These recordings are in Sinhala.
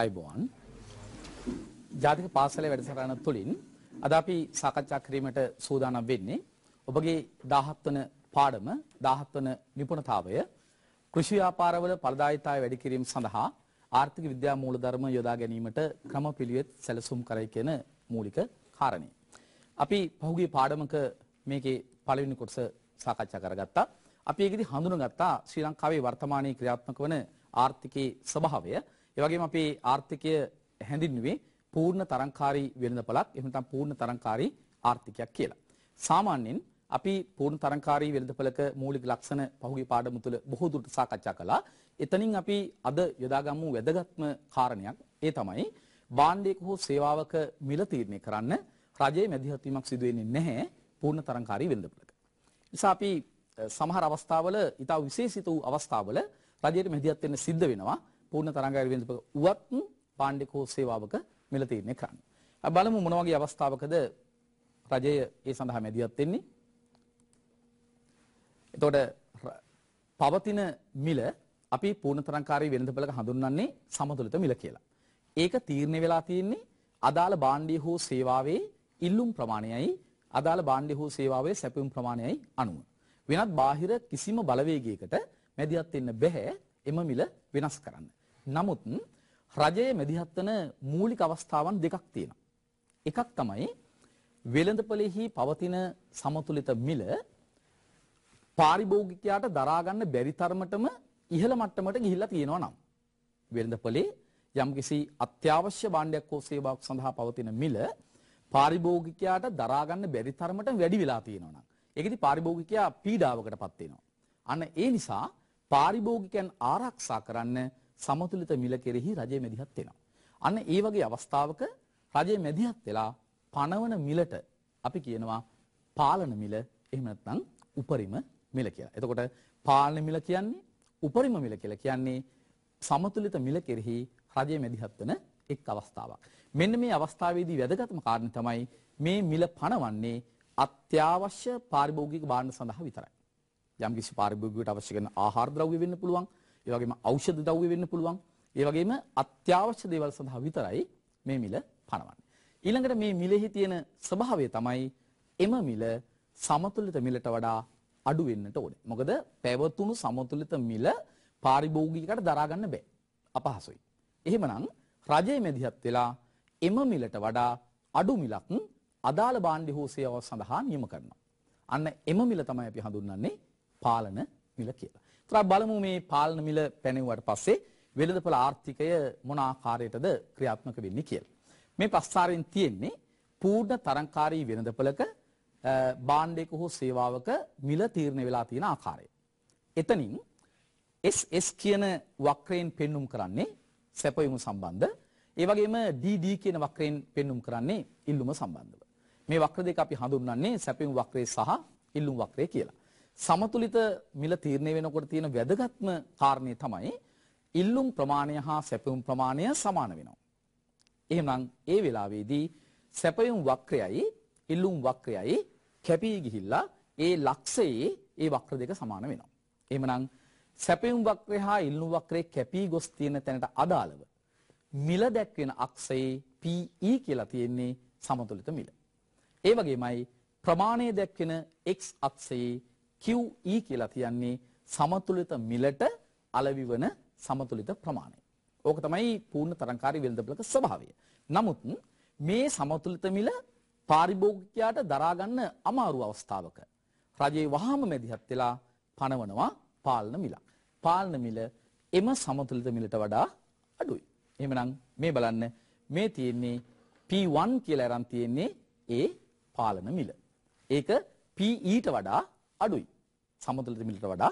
අයිබෝන් ජාතික පාසලේ වැඩසටහන තුළින් අද අපි සාකච්ඡා කිරීමට සූදානම් වෙන්නේ ඔබගේ 17 වන පාඩම 17 වන නිපුණතාවය කෘෂි ව්‍යාපාරවල ඵලදායිතාවය වැඩි කිරීම සඳහා ආර්ථික විද්‍යා මූලධර්ම යොදා ගැනීමට ක්‍රමපිළිවෙත් සැලසුම් කරයි කියන මූලික කාරණේ. අපි පහුගිය පාඩමක මේකේ පළවෙනි කොටස සාකච්ඡා කරගත්තා. අපි ඒකෙදි හඳුනගත්තා ශ්‍රී ලංකාවේ වර්තමානයේ ක්‍රියාත්මක වන ආර්ථිකයේ ස්වභාවය. ඒ වගේම අපි ආර්ථිකය හැඳින්වුවේ පූර්ණ තරංකාරී වෙළඳපළක් එහෙම නැත්නම් පූර්ණ තරංකාරී ආර්ථිකයක් කියලා. සාමාන්‍යයෙන් අපි පූර්ණ තරංකාරී වෙළඳපළක මූලික ලක්ෂණ පහුගිය පාඩම තුළ බොහෝ දුරට සාකච්ඡා කළා. එතනින් අපි අද යොදාගමු වැදගත්ම කාරණයක්. ඒ තමයි භාණ්ඩයක හෝ සේවාවක මිල තීරණය කරන්න රජයේ මැදිහත් වීමක් සිදු වෙන්නේ නැහැ පූර්ණ තරංකාරී වෙළඳපළක. නිසා අපි සමහර අවස්ථාවල ඊට විශේෂිත වූ අවස්ථාවල රජයට මැදිහත් වෙන්න සිද්ධ වෙනවා. පූර්ණ තරංගායන වෙනසක උවත් පාණ්ඩිකෝ සේවාවක මිල තීරණය කරන්න. අපි බලමු මොන වගේ අවස්ථාවකද රජය ඒ සඳහා මැදිහත් වෙන්නේ. එතකොට පවතින මිල අපි පූර්ණ තරංකාරී වෙළඳපළක හඳුන්වන්නේ සමතුලිත මිල කියලා. ඒක තීරණය වෙලා තියෙන්නේ අදාළ භාණ්ඩය හෝ සේවාවේ ඉල්ලුම් ප්‍රමාණයයි අදාළ භාණ්ඩය හෝ සේවාවේ සැපයුම් ප්‍රමාණයයි අනුව. වෙනත් බාහිර කිසිම බලවේගයකට මැදිහත් වෙන්න බැහැ එම මිල වෙනස් කරන්න. නමුත් රජයේ මැදිහත් වන මූලික අවස්ථාවන් දෙකක් තියෙනවා. එකක් තමයි වෙළඳපොලෙහි පවතින සමතුලිත මිල පාරිභෝගිකයාට දරා ගන්න බැරි තරමටම ඉහළ මට්ටමට ගිහිල්ලා තියෙනවා නම් වෙළඳපොලේ යම්කිසි අත්‍යවශ්‍ය භාණ්ඩයක් හෝ සේවාවක් සඳහා පවතින මිල පාරිභෝගිකයාට දරා ගන්න බැරි තරමට වැඩි වෙලා තියෙනවා නම් ඒකෙදි පාරිභෝගිකයා පීඩාවකටපත් වෙනවා. අන්න ඒ නිසා පාරිභෝගිකයන් ආරක්ෂා කරන්න සමතුලිත මිල කෙරෙහි රජය මැදිහත් වෙනවා. අන්න ඒ වගේ අවස්ථාවක රජය මැදිහත් වෙලා පණවන මිලට අපි කියනවා පාලන මිල එහෙම නැත්නම් උපරිම මිල කියලා. එතකොට පාලන මිල කියන්නේ උපරිම මිල කියලා කියන්නේ සමතුලිත මිල කෙරෙහි රජය මැදිහත් වෙන එක් අවස්ථාවක්. මෙන්න මේ අවස්ථාවේදී වැදගත්ම කාරණේ තමයි මේ මිල පණවන්නේ අත්‍යවශ්‍ය පාරිභෝගික භාණ්ඩ සඳහා විතරයි. යම්කිසි පාරිභෝගිකයට අවශ්‍ය කරන ආහාර ද්‍රව්‍ය වෙන්න පුළුවන්. ඒ වගේම ඖෂධ ද්‍රව්‍ය වෙන්න පුළුවන්. ඒ වගේම අත්‍යවශ්‍ය දේවල් සඳහා විතරයි මේ මිල පනවන්නේ. ඊළඟට මේ මිලෙහි තියෙන ස්වභාවය තමයි එම මිල සමතුලිත මිලට වඩා අඩු වෙන්නට ඕනේ. මොකද පැවතුණු සමතුලිත මිල පාරිභෝගිකයට දරා ගන්න බෑ. අපහසුයි. එහෙමනම් රජය මැදිහත් වෙලා එම මිලට වඩා අඩු මිලක් අදාළ භාණ්ඩ හෝ සේවාව සඳහා නියම කරනවා. අන්න එම මිල තමයි අපි හඳුන්වන්නේ පාලන මිල කියලා. ත්‍රා බලමු මේ පාලන මිල පැනෙවුවට පස්සේ වෙළඳපොළ ආර්ථිකය මොන ආකාරයටද ක්‍රියාත්මක වෙන්නේ කියලා. මේ ප්‍රස්ථාරයෙන් තියෙන්නේ පූර්ණ තරංකාරී වෙළඳපොළක බාණ්ඩයක හෝ සේවාවක මිල තීරණය වෙලා තියෙන ආකාරය. එතනින් SS කියන වක්‍රයෙන් පෙන්눔 කරන්නේ සැපයුම සම්බන්ධ, ඒ වගේම DD කියන වක්‍රයෙන් පෙන්눔 කරන්නේ ඉල්ලුම සම්බන්ධව. මේ වක්‍ර දෙක අපි හඳුන්වන්නේ සැපයුම් වක්‍රය සහ ඉල්ලුම් වක්‍රය කියලා. සමතුලිත මිල තීරණය වෙනකොට තියෙන වැදගත්ම කාරණය තමයි ඉල්ලුම් ප්‍රමාණය හා සැපයුම් ප්‍රමාණය සමාන වෙනවා. එහෙනම් ඒ වෙලාවේදී සැපයුම් වක්‍රයයි ඉල්ලුම් වක්‍රයයි කැපී ගිහිල්ලා ඒ ලක්ෂයේ ඒ වක්‍ර දෙක සමාන වෙනවා. එහෙමනම් සැපයුම් වක්‍රය හා ඉල්ලුම් වක්‍රයේ කැපී ගොස් තියෙන තැනට අදාළව මිල දැක්වෙන අක්ෂයේ PE කියලා තියෙන්නේ සමතුලිත මිල. ඒ වගේමයි ප්‍රමාණය දැක්වෙන X අක්ෂයේ QE කියලා කියන්නේ සමතුලිත මිලට අලවිවන සමතුලිත ප්‍රමාණය. ඕක තමයි පූර්ණ තරංකාරී වෙළඳපළක ස්වභාවය. නමුත් මේ සමතුලිත මිල පාරිභෝගිකයාට දරා ගන්න අමාරු අවස්ථාවක රජයේ වහාම මැදිහත් වෙලා පනවනවා පාලන මිලක්. පාලන මිල එම සමතුලිත මිලට වඩා අඩුයි. එහෙමනම් මේ බලන්න මේ තියෙන්නේ P1 කියලා අරන් තියෙන්නේ ඒ පාලන මිල. ඒක PE ට වඩා අඩුයි. සමතල මිලට වඩා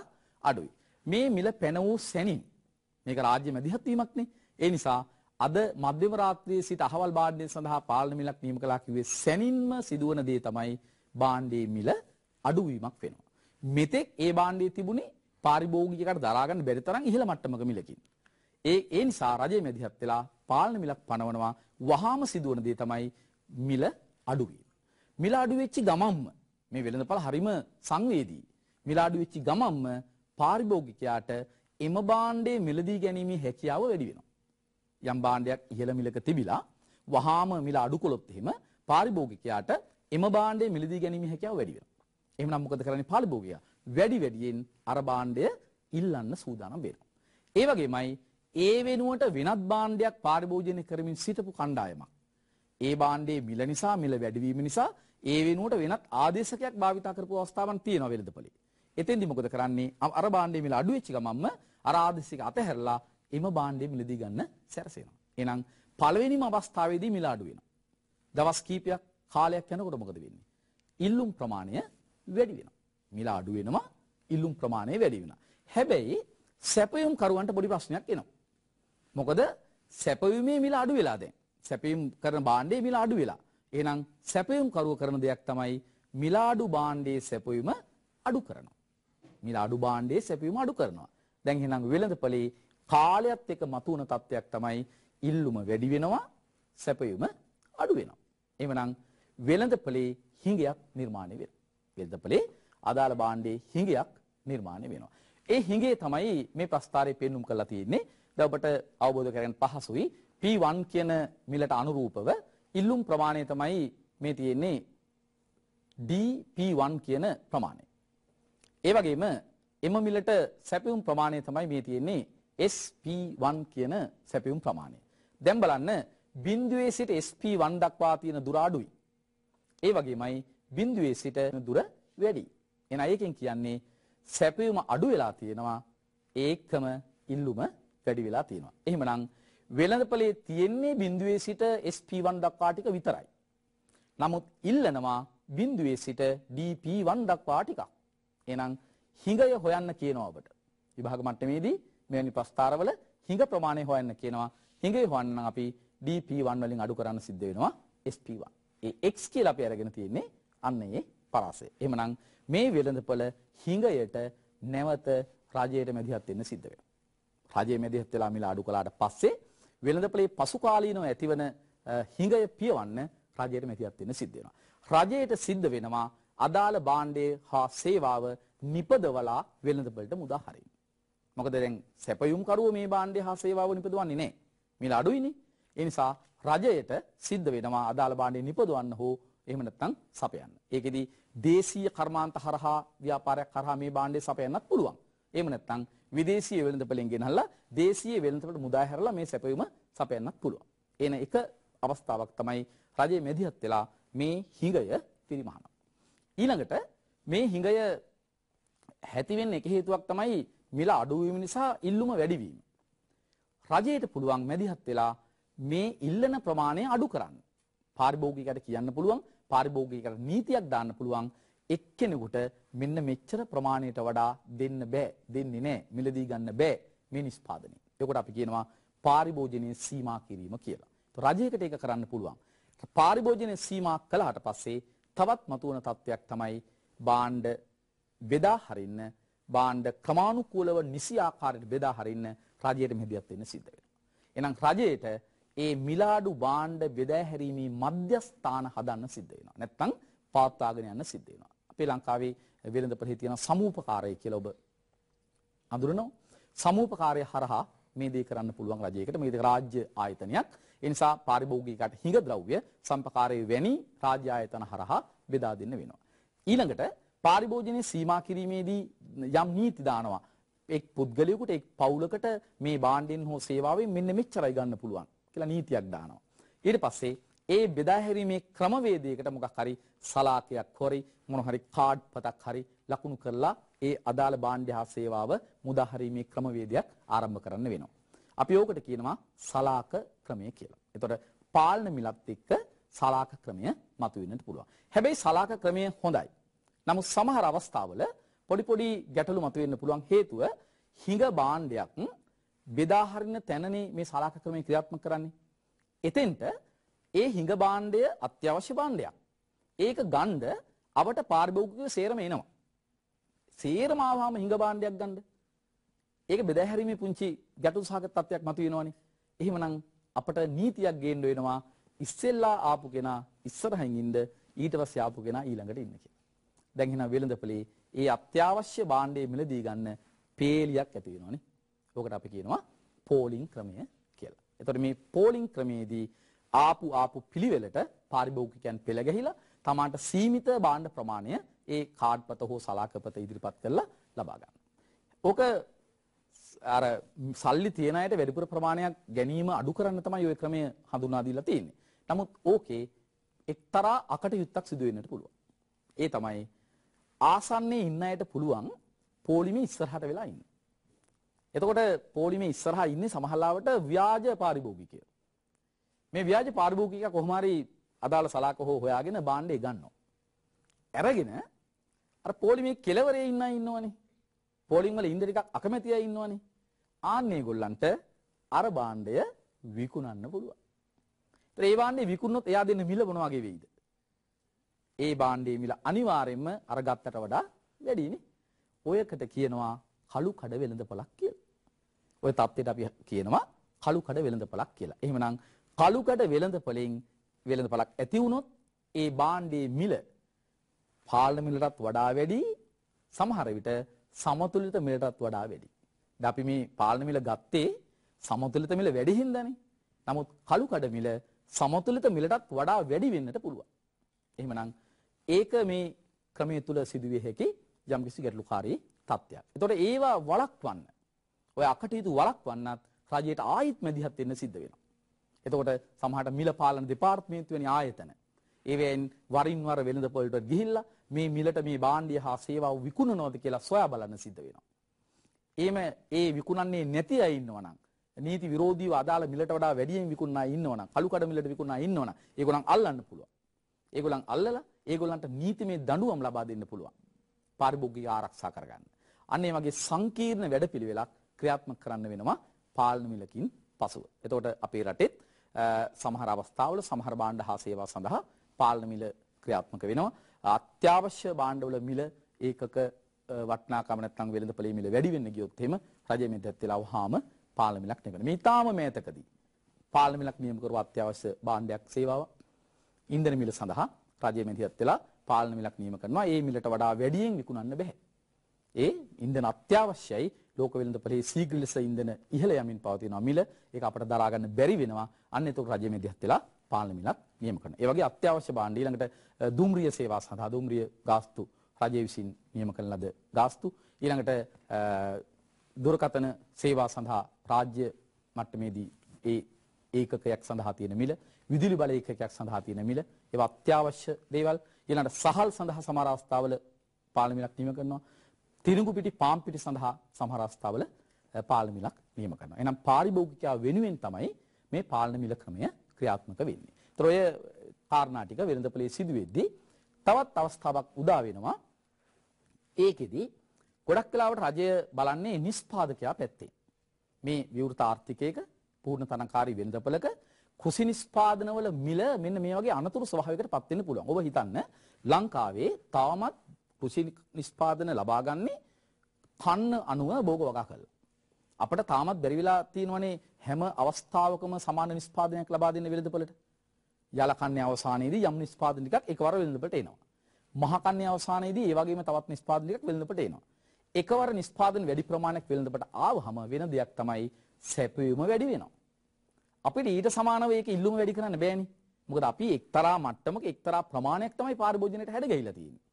අඩුයි. මේ මිල පැන වූ සැනින් මේක රාජ්‍ය මැදිහත් වීමක්නේ. ඒ නිසා අද මධ්‍යම රාත්‍රියේ සිට අහවල් භාණ්ඩය සඳහා පාලන මිලක් නියම කළා කිව්වේ සැනින්ම සිදුවන දේ තමයි භාණ්ඩයේ මිල අඩුවීමක් වෙනවා. මෙතෙක් ඒ භාණ්ඩයේ තිබුණේ පාරිභෝගිකයකට දරා ගන්න බැරි තරම් ඉහළ මට්ටමක මිලකින්. ඒ ඒ නිසා රජය මැදිහත් වෙලා පාලන මිලක් පනවනවා. වහාම සිදුවන දේ තමයි මිල අඩුවීම. මිල අඩු වෙච්ච ගමම්ම මේ වෙළඳපළ හරිම සංවේදී. මිලාඩු වෙච්ච ගමන්ම පාරිභෝගිකයාට එම භාණ්ඩයේ මිලදී ගැනීමේ හැකියාව වැඩි වෙනවා. යම් භාණ්ඩයක් ඉහළ මිලක තිබිලා වහාම මිල අඩු කළොත් එහෙම පාරිභෝගිකයාට එම භාණ්ඩයේ මිලදී ගැනීමේ හැකියාව වැඩි වෙනවා. එහෙනම් මොකද කරන්නේ පාරිභෝගිකයා? වැඩි වැඩියෙන් අර භාණ්ඩය ඉල්ලන්න සූදානම් වෙනවා. ඒ වගේමයි ඒ වෙනුවට වෙනත් භාණ්ඩයක් පාරිභෝජනය කරමින් සිටපු කණ්ඩායමක් ඒ භාණ්ඩයේ මිල නිසා මිල වැඩිවීම නිසා ඒ වෙනුවට වෙනත් ආදේශකයක් භාවිතා කරපු අවස්ථාවන් තියෙනවා වෙළඳපොලේ. එතෙන්දි මොකද කරන්නේ? අර භාණ්ඩය මිල අඩු වෙච්ච ගමන්ම අර ආදේශික අතහැරලා එම භාණ්ඩය මිලදී ගන්න සැරසෙනවා. එහෙනම් පළවෙනිම අවස්ථාවේදී මිල අඩු වෙනවා. දවස් කීපයක් කාලයක් යනකොට මොකද වෙන්නේ? ඉල්ලුම් ප්‍රමාණය වැඩි වෙනවා. මිල අඩු වෙනවා, ඉල්ලුම් ප්‍රමාණය වැඩි වෙනවා. හැබැයි සැපයුම් කරුවන්ට පොඩි ප්‍රශ්නයක් එනවා. මොකද සැපයීමේ මිල අඩු වෙලා දැන්. සැපයීම් කරන භාණ්ඩයේ මිල අඩු වෙලා. එහෙනම් සැපයුම් කරුව කරන දෙයක් තමයි මිලාඩු භාණ්ඩයේ සැපයුම අඩු කරනවා. මිලාඩු භාණ්ඩයේ සැපයුම අඩු කරනවා. දැන් එහෙනම් වෙළඳපළේ කාලයත් එක්ක මතුවන තත්ත්වයක් තමයි ඉල්ලුම වැඩි වෙනවා සැපයුම අඩු වෙනවා. එහෙමනම් වෙළඳපළේ හිඟයක් නිර්මාණය වෙනවා. වෙළඳපළේ අදාළ භාණ්ඩයේ හිඟයක් නිර්මාණය වෙනවා. ඒ හිඟේ තමයි මේ ප්‍රස්ථාරයේ පෙන්눔 කරලා තියෙන්නේ. දැන් ඔබට අවබෝධ කරගන්න පහසුයි P1 කියන මිලට අනුරූපව ඉල්ලුම් ප්‍රමාණය තමයි මේ තියෙන්නේ DP1 කියන ප්‍රමාණය. ඒ වගේම එම මිලට සැපයුම් ප්‍රමාණය තමයි මේ තියෙන්නේ SP1 කියන සැපයුම් ප්‍රමාණය. දැන් බලන්න බිඳුවේ සිට SP1 දක්වා තියෙන දුර අඩුයි. ඒ වගේමයි බිඳුවේ සිට දුර වැඩි. එන අයකින් කියන්නේ සැපයුම අඩු වෙලා තියෙනවා ඒකම ඉල්ලුම වැඩි වෙලා තියෙනවා. එහෙමනම් වෙළඳපලේ තියෙන්නේ බිඳුවේ සිට SP1 දක්වා ටික විතරයි. නමුත් ඉල්ලනවා බිඳුවේ සිට DP1 දක්වා ටිකක්. එහෙනම් හිඟය හොයන්න කියනවා ඔබට. විභාග මට්ටමේදී මෙවැනි ප්‍රස්ථාරවල හිඟ ප්‍රමාණය හොයන්න කියනවා. හිඟය හොයන්න නම් අපි DP1 වලින් අඩු කරන්න සිද්ධ වෙනවා SP1. ඒ x කියලා අපි අරගෙන තියෙන්නේ අන්න ඒ පරාසය. එහෙමනම් මේ වෙළඳපොළ හිඟයට නැවත රජයට මැදිහත් වෙන්න සිද්ධ වෙනවා. රජයේ මැදිහත් වෙලා මිල අඩු කළාට පස්සේ වෙළඳපලේ පසු කාලීනව ඇතිවන හිඟය පියවන්න රජයට මැතිහත් වෙන්න සිද්ධ වෙනවා. රජයට සිද්ධ වෙනවා අදාළ භාණ්ඩය හා සේවාව නිපදවලා වෙළඳපලට මුදා හරින්න. මොකද දැන් සැපයුම්කරුව මේ භාණ්ඩය හා සේවාව නිපදවන්නේ නැහැ. මිල අඩුයිනේ. ඒ නිසා රජයට සිද්ධ වෙනවා අදාළ භාණ්ඩය නිපදවන්න හෝ එහෙම නැත්නම් සපයන්න. ඒකෙදි දේශීය කර්මාන්ත හරහා ව්‍යාපාරයක් කරහා මේ භාණ්ඩය සපයන්නත් පුළුවන්. එහෙම නැත්නම් විදේශීය වෙළඳපලෙන් ගෙනහලා දේශීය වෙළඳපලට මුදා හැරලා මේ සැපයුම සපයන්නත් පුළුවන්. එන එක අවස්ථාවක් තමයි රජයේ මැදිහත් වෙලා මේ හිඟය පිරිමහනවා. ඊළඟට මේ හිඟය ඇති වෙන්න එක හේතුවක් තමයි මිල අඩු වීම නිසා ඉල්ලුම වැඩි වීම. රජයට පුළුවන් මැදිහත් වෙලා මේ ඉල්ලන ප්‍රමාණය අඩු කරන්න. පාරිභෝගිකයට කියන්න පුළුවන්, පාරිභෝගිකයට නීතියක් දාන්න පුළුවන්. එක්කෙනෙකුට මෙන්න මෙච්චර ප්‍රමාණයට වඩා දෙන්න බෑ දෙන්නේ නෑ මිලදී ගන්න බෑ මේ නිෂ්පාදනය. ඒකට අපි කියනවා පාරිභෝජනයේ සීමා කිරීම කියලා. රජයකට ඒක කරන්න පුළුවන්. පාරිභෝජනයේ සීමා කළාට පස්සේ තවත් මතුවන තත්වයක් තමයි බාණ්ඩ බෙදා හරින්න බාණ්ඩ ක්‍රමානුකූලව නිසි ආකාරයට බෙදා හරින්න රජයට මෙහෙදියත් වෙන්න සිද්ධ වෙනවා. එහෙනම් රජයට ඒ මිලාඩු බාණ්ඩ බෙදා හැරීමේ මධ්‍යස්ථාන හදන්න සිද්ධ වෙනවා. නැත්නම් පාත්වාගෙන යන්න සිද්ධ වෙනවා. අපේ ලංකාවේ වෙළඳ පොලේ තියෙන සමූපකාරය කියලා ඔබ අඳුරනවා. සමූපකාරය හරහා මේ දේ කරන්න පුළුවන් රජයකට මේ රාජ්‍ය ආයතනයක්. ඒ නිසා පාරිභෝගිකයට හිඟ ද්‍රව්‍ය සම්පකාරයේ වැනි රාජ්‍ය ආයතන හරහා බෙදා දෙන්න වෙනවා. ඊළඟට පාරිභෝජනයේ සීමා කිරීමේදී යම් නීති දානවා. එක් පුද්ගලයෙකුට එක් පවුලකට මේ භාණ්ඩෙන් හෝ සේවාවෙන් මෙන්න මෙච්චරයි ගන්න පුළුවන් කියලා නීතියක් දානවා. ඊට පස්සේ ඒ බෙදා හැරීමේ ක්‍රමවේදයකට මොකක් හරි සලාකයක් හොරි මොන හරි කාඩ් පතක් හරි ලකුණු කරලා ඒ අදාළ භාණ්ඩ හා සේවාව මුදා හැරීමේ ක්‍රමවේදයක් ආරම්භ කරන්න වෙනවා. අපි ඕකට කියනවා සලාක ක්‍රමය කියලා. එතකොට පාලන මිලත් එක්ක සලාක ක්‍රමය මතුවෙන්නත් පුළුවන්. හැබැයි සලාක ක්‍රමය හොඳයි. නමුත් සමහර අවස්ථාවල පොඩි පොඩි ගැටලු මතුවෙන්න පුළුවන් හේතුව හිඟ භාණ්ඩයක් බෙදා හරින තැනනේ මේ සලාක ක්‍රමය ක්‍රියාත්මක කරන්නේ. එතෙන්ට ඒ හිඟ භාණ්ඩය අත්‍යවශ්‍ය භාණ්ඩයක්. ඒක ගන්ඩ අපට පාර්භෞගික සේරම එනවා. සේරම ආවම හිඟ භාණ්ඩයක් ගන්ඩ. ඒක බෙදහැරීමේ පුංචි ගැටළු සහගත තත්ත්වයක් මතුවෙනවනේ. එහෙමනම් අපට නීතියක් ගේන්න වෙනවා ඉස්සෙල්ලා ආපු කෙනා ඉස්සරහින් ඉන්න ඊට පස්සේ ආපු කෙනා ඊළඟට ඉන්න කියලා. දැන් එහෙනම් වෙළඳපොලේ ඒ අත්‍යවශ්‍ය භාණ්ඩයේ මිලදී ගන්න පේලියක් ඇති වෙනවනේ. ඕකට අපි කියනවා පෝලිං ක්‍රමය කියලා. එතකොට මේ පෝලිං ක්‍රමයේදී ආපු ආපු පිළිවෙලට පාරිභෝගිකයන් පෙළ ගැහිලා තමාන්ට සීමිත භාණ්ඩ ප්‍රමාණය ඒ කාඩ්පත හෝ සලාකපත ඉදිරිපත් කරලා ලබා ගන්න. ඕක අර සල්ලි තියෙන අයට වැඩිපුර ප්‍රමාණයක් ගැනීම අඩු කරන්න තමයි ওই ක්‍රමය හඳුනා දීලා තියෙන්නේ. නමුත් ඕකේ එක්තරා අකටයුත්තක් සිදු වෙන්නට පුළුවන්. ඒ තමයි ආසන්නයේ ඉන්න අයට පුළුවන් පොලිමේ ඉස්සරහට වෙලා ඉන්න. එතකොට පොලිමේ ඉස්සරහා ඉන්නේ සමහරවට ව්‍යාජ පාරිභෝගිකයෝ. මේ ව්‍යාජ පාරිභෝගිකයා කොහොම හරි අදාළ සලාක හෝ හොයාගෙන බාණ්ඩේ ගන්නවා. අරගෙන අර පොලිමේ කෙලවරේ ඉන්න අය ඉන්නවනේ. පොලිම් වල ඉන්න ටිකක් අකමැති අය ඉන්නවනේ. ආන්නේ ගොල්ලන්ට අර බාණ්ඩය විකුණන්න පුළුවන්. ඒතර ඒ බාණ්ඩේ විකුණනොත් එයා දෙන්න මිල මොන වගේ වෙයිද? ඒ බාණ්ඩේ මිල අනිවාර්යයෙන්ම අර ගත්තට වඩා වැඩිනේ. ඔයකට කියනවා කළු කඩ වෙළඳපළක් කියලා. ඔය தත්ත්වයට අපි කියනවා කළු කඩ වෙළඳපළක් කියලා. එහෙමනම් කළුකඩ වෙළඳපලින් වෙළඳපලක් ඇති වුණොත් ඒ භාණ්ඩයේ මිල පාලන මිලටත් වඩා වැඩි සමහර විට සමතුලිත මිලටත් වඩා වැඩි. දැන් අපි මේ පාලන මිල ගත්තේ සමතුලිත මිල වැඩි හින්දානේ. නමුත් කළුකඩ මිල සමතුලිත මිලටත් වඩා වැඩි වෙන්නට පුළුවන්. එහෙමනම් ඒක මේ ක්‍රමයේ තුල සිදුවිය හැකි යම්කිසි ගැටලුකාරී තත්ත්වයක්. ඒතකොට ඒවා වළක්වන්න ඔය අකටයුතු වළක්වන්නත් රජයට ආයිත් මැදිහත් වෙන්න සිද්ධ වෙනවා. එතකොට සමහරට මිල පාලන දෙපාර්තමේන්තුව වෙන ආයතන ඒවෙන් වරින් වර වෙළඳ පොළට ගිහිල්ලා මේ මිලට මේ භාණ්ඩය හා සේවාව විකුණනවද කියලා සොයා බලන්න සිද්ධ වෙනවා. එහෙම ඒ විකුණන්නේ නැති අය ඉන්නවනම් නීති විරෝධීව අදාළ මිලට වඩා වැඩියෙන් විකුණන අය ඉන්නවනම් කළු කඩ මිලට විකුණන අය ඉන්නවනම් ඒගොල්ලන් අල්ලන්න පුළුවන්. ඒගොල්ලන් අල්ලලා ඒගොල්ලන්ට නීතිමය දඬුවම් ලබා දෙන්න පුළුවන්. පාරිභෝගික ආරක්ෂා කරගන්න. අන්න ඒ වගේ සංකීර්ණ වැඩපිළිවෙලක් ක්‍රියාත්මක කරන්න වෙනවා පාලන මිලකින් පසුව. එතකොට අපේ රටෙත් සමහර අවස්ථාවල සමහර භාණ්ඩ හා සේවා සඳහා පාලන මිල ක්‍රියාත්මක වෙනවා. අත්‍යවශ්‍ය භාණ්ඩවල මිල ඒකක වටනාකම නැත්නම් වෙළඳපොලේ මිල වැඩි වෙන්න ගියොත් එහෙම රජය මෙතෙත් වෙලා වහාම පාලන මිලක් නෙවෙයි. මේ ඊටාම මෑතකදී පාලන මිලක් නියම කරව අත්‍යවශ්‍ය භාණ්ඩයක් සේවාවක් ඉන්ධන මිල සඳහා රජය මෙතෙත් වෙලා පාලන මිලක් නියම කරනවා. ඒ මිලට වඩා වැඩියෙන් විකුණන්න බෑ. ඒ ඉන්ධන අත්‍යවශ්‍යයි. ලෝක වෙළඳපොලේ සීඝ්‍ර ලෙස ඉන්ධන ඉහළ යමින් පවතින මිල ඒක අපට දරා ගන්න බැරි වෙනවා. අන්න ඒක රජය මැදිහත් වෙලා පාලන මිලක් නියම කරනවා. ඒ වගේ අත්‍යවශ්‍ය භාණ්ඩ ඊළඟට දුම්රිය සේවා සඳහා දුම්රිය ගාස්තු රජය විසින් නියම කරන ලද ගාස්තු ඊළඟට දුරකතන සේවා සඳහා රාජ්‍ය මට්ටමේදී ඒ ඒකකයක් සඳහා තියෙන මිල විදුලි බල ඒකකයක් සඳහා තියෙන මිල ඒවා අත්‍යවශ්‍ය දේවල් ඊළඟට සහල් සඳහා සමහර අවස්ථාවල පාලන මිලක් නියම කරනවා තිරිඟු පිටි පාම් පිටි සඳහා සමහර අවස්ථාවල පාලන මිලක් නියම කරනවා. එහෙනම් පාරිභෝගිකයා වෙනුවෙන් තමයි මේ පාලන මිල ක්‍රමය ක්‍රියාත්මක වෙන්නේ. ඒතර ඔය කාරණා ටික වෙළඳපොලේ සිදුවෙද්දී තවත් අවස්ථාවක් උදා වෙනවා. ඒකෙදි ගොඩක් වෙලාවට රජය බලන්නේ නිෂ්පාදකයා පැත්තේ. මේ විවෘත ආර්ථිකයක පූර්ණ තනකාරී වෙළඳපොලක කුසි නිෂ්පාදනවල මිල මෙන්න මේ වගේ අනතුරු ස්වභාවයකට පත් වෙන්න පුළුවන්. ඔබ හිතන්න ලංකාවේ තවමත් කුසී නිෂ්පාදන ලබාගන්නේ කන්න අනුව භෝග වගා කරලා. අපිට තාමත් බැරි වෙලා තියෙනවනේ හැම අවස්ථාවකම සමාන නිෂ්පාදනයක් ලබා දෙන්න වෙළඳපොළට. යාල කන්නේ අවසානයේදී යම් නිෂ්පාදන ටිකක් එකවර වෙළඳපොළට එනවා. මහ කන්නේ අවසානයේදී ඒ වගේම තවත් නිෂ්පාදන ටිකක් වෙළඳපොළට එනවා. එකවර නිෂ්පාදන වැඩි ප්‍රමාණයක් වෙළඳපොළට ආවහම වෙන දෙයක් තමයි සැපයීම වැඩි වෙනවා. අපිට ඊට සමානව ඒක ඉල්ලුම වැඩි කරන්න බෑනේ. මොකද අපි එක්තරා මට්ටමක එක්තරා ප්‍රමාණයක් තමයි පාරිභෝජනයට හැඩගැහිලා තියෙන්නේ.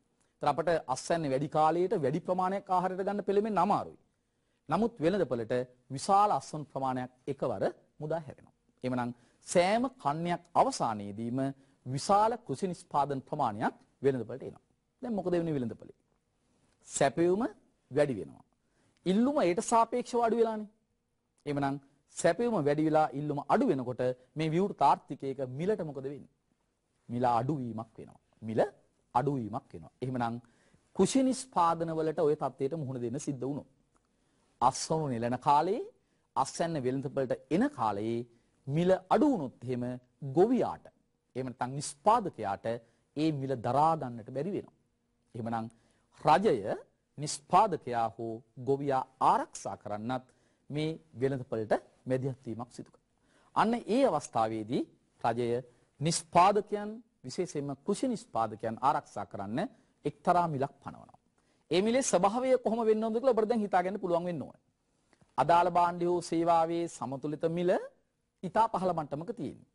ඒතර අපට අස්සන්නේ වැඩි කාලයකට වැඩි ප්‍රමාණයක් ආහාරයට ගන්න පෙළෙමින් අමාරුයි. නමුත් වෙළඳපළට විශාල අස්වන ප්‍රමාණයක් එකවර මුදා හැරෙනවා. එමනම් සෑම කන්නයක් අවසානයේදීම විශාල කෘෂි නිෂ්පාදන ප්‍රමාණයක් වෙළඳපළට එනවා. දැන් මොකද වෙන්නේ වෙළඳපළේ? සැපයුම වැඩි වෙනවා. ඉල්ලුම ඒට සාපේක්ෂව අඩු වෙලානේ. එමනම් සැපයුම වැඩි වෙලා ඉල්ලුම අඩු වෙනකොට මේ විවෘත ආර්ථිකයක මිලට මොකද වෙන්නේ? මිල අඩුවීමක් වෙනවා. මිල අඩුවීමක් වෙනවා. එහෙමනම් කුෂි නිෂ්පාදනවලට ওই தത്വයට මුහුණ දෙන්න සිද්ධ වුණා. අස්සනු නෙලන කාලේ අස්සන්න වෙළඳපළට එන කාලයේ මිල අඩු වුණොත් එහෙම ගොවියාට එහෙම නැත්නම් නිෂ්පාදකයාට ඒ මිල දරා ගන්නට බැරි වෙනවා. එහෙමනම් රජය නිෂ්පාදකයා හෝ ගොවියා ආරක්ෂා කරන්නත් මේ වෙළඳපළට මැදිහත් වීමක් සිදු කරනවා. අන්න ඒ අවස්ථාවේදී රජය නිෂ්පාදකයන් විශේෂයෙන්ම කෘෂි නිෂ්පාදකයන් ආරක්ෂා කරන්න එක්තරා මිලක් පනවනවා. ඒ මිලේ ස්වභාවය කොහොම වෙන්න ඕනද කියලා ඔබට දැන් හිතාගන්න පුළුවන් වෙන්න ඕනේ. අදාළ භාණ්ඩ හෝ සේවාවේ සමතුලිත මිල ඉතා පහළ මට්ටමක තියෙනවා.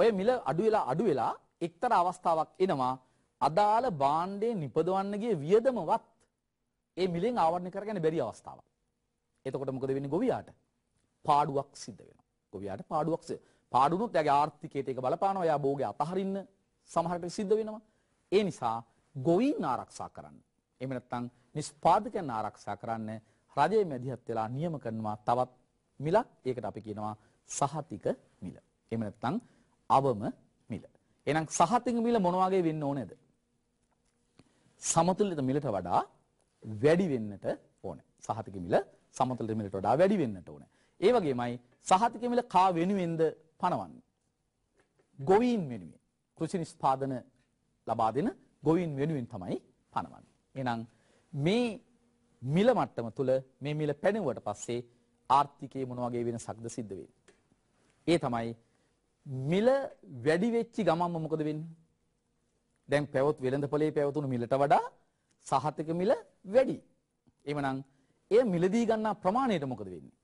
ඔය මිල අඩු වෙලා අඩු වෙලා එක්තරා අවස්ථාවක් එනවා අදාළ භාණ්ඩේ නිපදවන්න ගිය වියදමවත් ඒ මිලෙන් ආවරණය කරගන්න බැරි අවස්ථාවක්. එතකොට මොකද වෙන්නේ ගොවියාට? පාඩුවක් සිද්ධ වෙනවා. ගොවියාට පාඩුවක් සිද්ධ පාඩුනුත් එයාගේ ආර්ථිකයට ඒක බලපානවා. එයා භෝගේ අතහරින්න සමහරට සිද්ධ වෙනවා. ඒ නිසා ගොවීන් ආරක්ෂා කරන්න. එහෙම නැත්නම් නිෂ්පාදකයන් ආරක්ෂා කරන්න රජයේ මැදිහත් වෙලා නියම කරනවා තවත් මිලක්. ඒකට අපි කියනවා සහතික මිල. එහෙම නැත්නම් අවම මිල. එහෙනම් සහතික මිල මොන වගේ වෙන්න ඕනේද? සමතුලිත මිලට වඩා වැඩි වෙන්නට ඕනේ. සහතික මිල සමතුලිත මිලට වඩා වැඩි වෙන්නට ඕනේ. ඒ වගේමයි සහතික මිල කා වෙනුවෙන්ද පනවන්නේ. ගොවීන් වෙනුවෙන් කෘෂි නිෂ්පාදන ලබා දෙන ගොවීන් වෙනුවෙන් තමයි පනවන්නේ. එහෙනම් මේ මිල මට්ටම තුල මේ මිල පැනෙවුවට පස්සේ ආර්ථිකයේ මොන වගේ වෙනසක්ද සිද්ධ වෙන්නේ? ඒ තමයි මිල වැඩි වෙච්ච ගමන්ම මොකද වෙන්නේ? දැන් පැවොත් වෙළඳපොලේ පැවතුණු මිලට වඩා සහතික මිල වැඩි. එවනම් එය මිලදී ගන්නා ප්‍රමාණයට මොකද වෙන්නේ?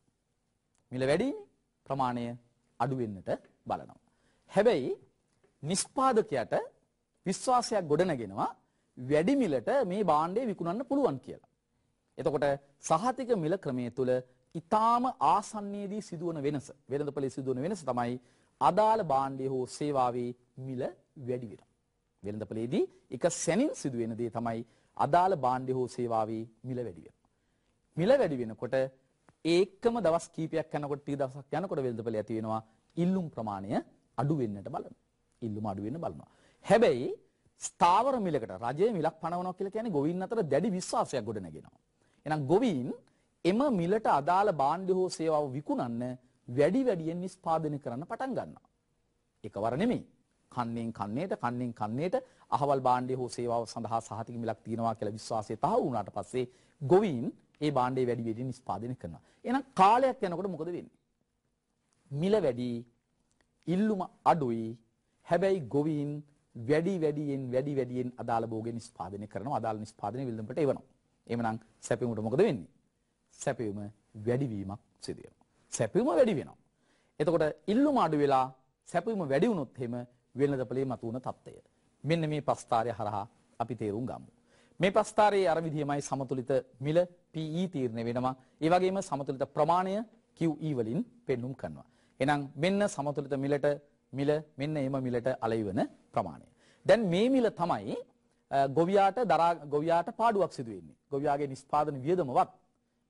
මිල වැඩි ප්‍රමාණය අඩු වෙන්නට බලනවා. හැබැයි නිෂ්පාදකයාට විශ්වාසයක් ගොඩනගෙනවා වැඩි මිලට මේ භාණ්ඩය විකුණන්න පුළුවන් කියලා. එතකොට සහතික මිල ක්‍රමය තුළ ඊටාම ආසන්නයේදී සිදුවන වෙනස වෙළඳපොලේ සිදුවන වෙනස තමයි අදාළ භාණ්ඩය හෝ සේවාවේ මිල වැඩි වෙනවා. වෙළඳපොලේදී එක සැනින් සිදුවෙන දේ තමයි අදාළ භාණ්ඩය හෝ සේවාවේ මිල වැඩි වෙනවා. මිල වැඩි වෙනකොට ඒකම දවස් කීපයක් යනකොට ටික දවසක් යනකොට වෙළඳපළේ ඇති වෙනවා ඉල්ලුම් ප්‍රමාණය අඩු වෙන්නට බලන. ඉල්ලුම අඩු වෙන්න බලනවා. හැබැයි ස්ථාවර මිලකට රජයේ මිලක් පනවනවා කියලා කියන්නේ ගොවීන් අතර දැඩි විශ්වාසයක් ගොඩනගෙනවා. එහෙනම් ගොවීන් එම මිලට අදාළ භාණ්ඩ හෝ සේවාව විකුණන්න වැඩි වැඩියෙන් නිෂ්පාදනය කරන්න පටන් ගන්නවා. එකවර නෙමෙයි. කන්නේන් කන්නේට කන්නේන් කන්නේට අහවල් භාණ්ඩය හෝ සේවාව සඳහා සහතික මිලක් තියෙනවා කියලා විශ්වාසය තහවුරු වුණාට පස්සේ ගොවීන් ඒ භාණ්ඩය වැඩි විදිහට නිෂ්පාදනය කරනවා. එහෙනම් කාලයක් යනකොට මොකද වෙන්නේ? මිල වැඩි, ඉල්ලුම අඩුයි. හැබැයි ගොවීන් වැඩි වැඩියෙන් වැඩි වැඩියෙන් අදාළ භෝගේ නිෂ්පාදනය කරනවා. අදාළ නිෂ්පාදනය විලඳුමට එවනවා. එහෙමනම් සැපෙමුට මොකද වෙන්නේ? සැපෙම වැඩිවීමක් සිදු වෙනවා. සැපෙම වැඩි වෙනවා. එතකොට ඉල්ලුම අඩු වෙලා සැපෙම වැඩි වුණොත් එහෙම වෙළඳපලේ මතුවන තත්ත්වය මෙන්න මේ පස්ථාරය හරහා අපි තේරුම් ගමු. මේ පස්ථාරයේ අර විදිහමයි සමතුලිත මිල PE තීරණය වෙනවා. ඒ වගේම සමතුලිත ප්‍රමාණය QE වලින් පෙන්눔 කරනවා. එහෙනම් මෙන්න සමතුලිත මිලට මිල මෙන්න එම මිලට අලෙවන ප්‍රමාණය. දැන් මේ මිල තමයි ගොවියාට දරා ගොවියාට පාඩුවක් සිදු වෙන්නේ. ගොවියාගේ නිෂ්පාදන වියදමවත්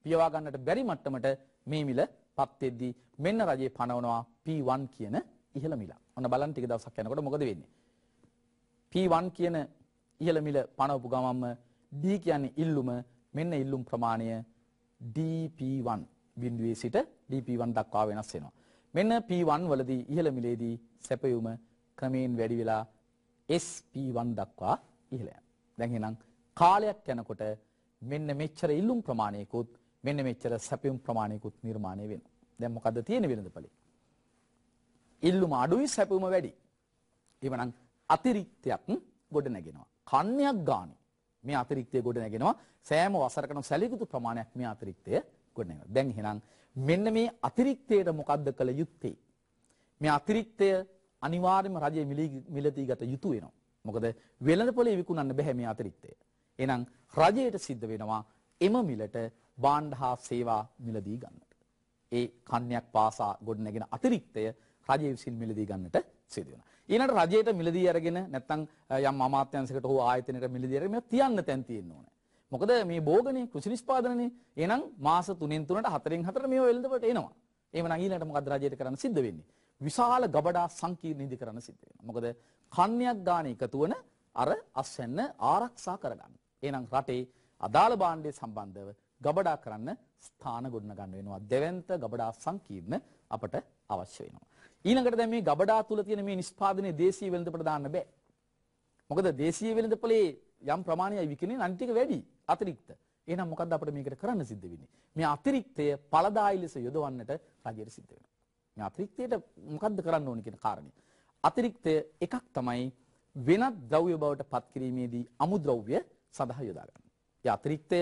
පියවා ගන්නට බැරි මට්ටමට මේ මිල පත් වෙද්දී මෙන්න රජේ පනවනවා P1 කියන ඉහළ මිලක්. ඔන්න බලන්න ටික දවසක් යනකොට මොකද වෙන්නේ? P1 කියන ඉහළ මිල පනවපු ගමන්ම D කියන්නේ ඉල්ලුම මෙන්න ඉල්ලුම් ප්‍රමාණය DP1 බිඳුවේ සිට DP1 දක්වා වෙනස් වෙනවා. මෙන්න P1 වලදී ඉහළ මිලේදී සැපයුම ක්‍රමයෙන් වැඩි වෙලා SP1 දක්වා ඉහළ යනවා. දැන් එහෙනම් කාලයක් යනකොට මෙන්න මෙච්චර ඉල්ලුම් ප්‍රමාණයකුත් මෙන්න මෙච්චර සැපයුම් ප්‍රමාණයකුත් නිර්මාණය වෙනවා. දැන් මොකද්ද තියෙන වෙනදපලේ? ඉල්ලුම අඩුයි සැපයුම වැඩි. එවනම් අතිරික්තයක් ගොඩ නැගෙනවා. කන්නයක් ගාන මේ අතිරික්තය ගොඩ නැගෙනවා සෑම වසරකන සැලිකුතු ප්‍රමාණයක් මේ අතිරික්තය ගොඩ නැගෙනවා. දැන් එහෙනම් මෙන්න මේ අතිරික්තයට මොකද්ද කළ යුත්තේ? මේ අතිරික්තය අනිවාර්යයෙන්ම රජයේ මිලදීගත යුතු වෙනවා. මොකද වෙළඳපොලේ විකුණන්න බැහැ මේ අතිරික්තය. එහෙනම් රජයට සිද්ධ වෙනවා එම මිලට භාණ්ඩ හා සේවා මිලදී ගන්නට. ඒ කන්‍යක් පාසා ගොඩනැගෙන අතිරික්තය රජය විසින් මිලදී ගන්නට සිදු වෙනවා. ඊළඟට රජයට මිලදී අරගෙන නැත්නම් යම් අමාත්‍යංශයකට හෝ ආයතනයකට මිලදී අරගෙන මේවා තියන්න තැන් තියෙන්න ඕනේ. මොකද මේ භෝගනේ කෘෂි නිෂ්පාදනනේ එහෙනම් මාස 3න් 3ට 4න් 4ට මේවා වෙළඳපොළට එනවා. එහෙමනම් ඊළඟට මොකද රජයට කරන්න සිද්ධ වෙන්නේ? විශාල ගබඩා සංකීර්ණ ඉදි කරන්න සිද්ධ වෙනවා. මොකද කන්‍යක් ගාන එකතු වෙන අර අස්වැන්න ආරක්ෂා කරගන්න. එහෙනම් රටේ අදාළ භාණ්ඩය සම්බන්ධව ගබඩා කරන්න ස්ථාන ගොඩනගන්න වෙනවා. දෙවන්ත ගබඩා සංකීර්ණ අපට අවශ්‍ය වෙනවා. ඊළඟට දැන් මේ ගබඩා තුල තියෙන මේ නිෂ්පාදනයේ දේශීය වෙළඳපොළ දාන්න බෑ. මොකද දේශීය වෙළඳපොලේ යම් ප්‍රමාණයයි විකිනේ අනිත් එක වැඩි අතිරික්ත. එහෙනම් මොකද්ද අපිට මේකට කරන්න සිද්ධ වෙන්නේ? මේ අතිරික්තය ඵලදායි ලෙස යොදවන්නට රජයට සිද්ධ වෙනවා. මේ අතිරික්තයට මොකද්ද කරන්න ඕනේ කියන කාරණය. අතිරික්තය එකක් තමයි වෙනත් ද්‍රව්‍ය බවට පත් කිරීමේදී අමුද්‍රව්‍ය සඳහා යොදා ගන්න. ඒ අතිරික්තය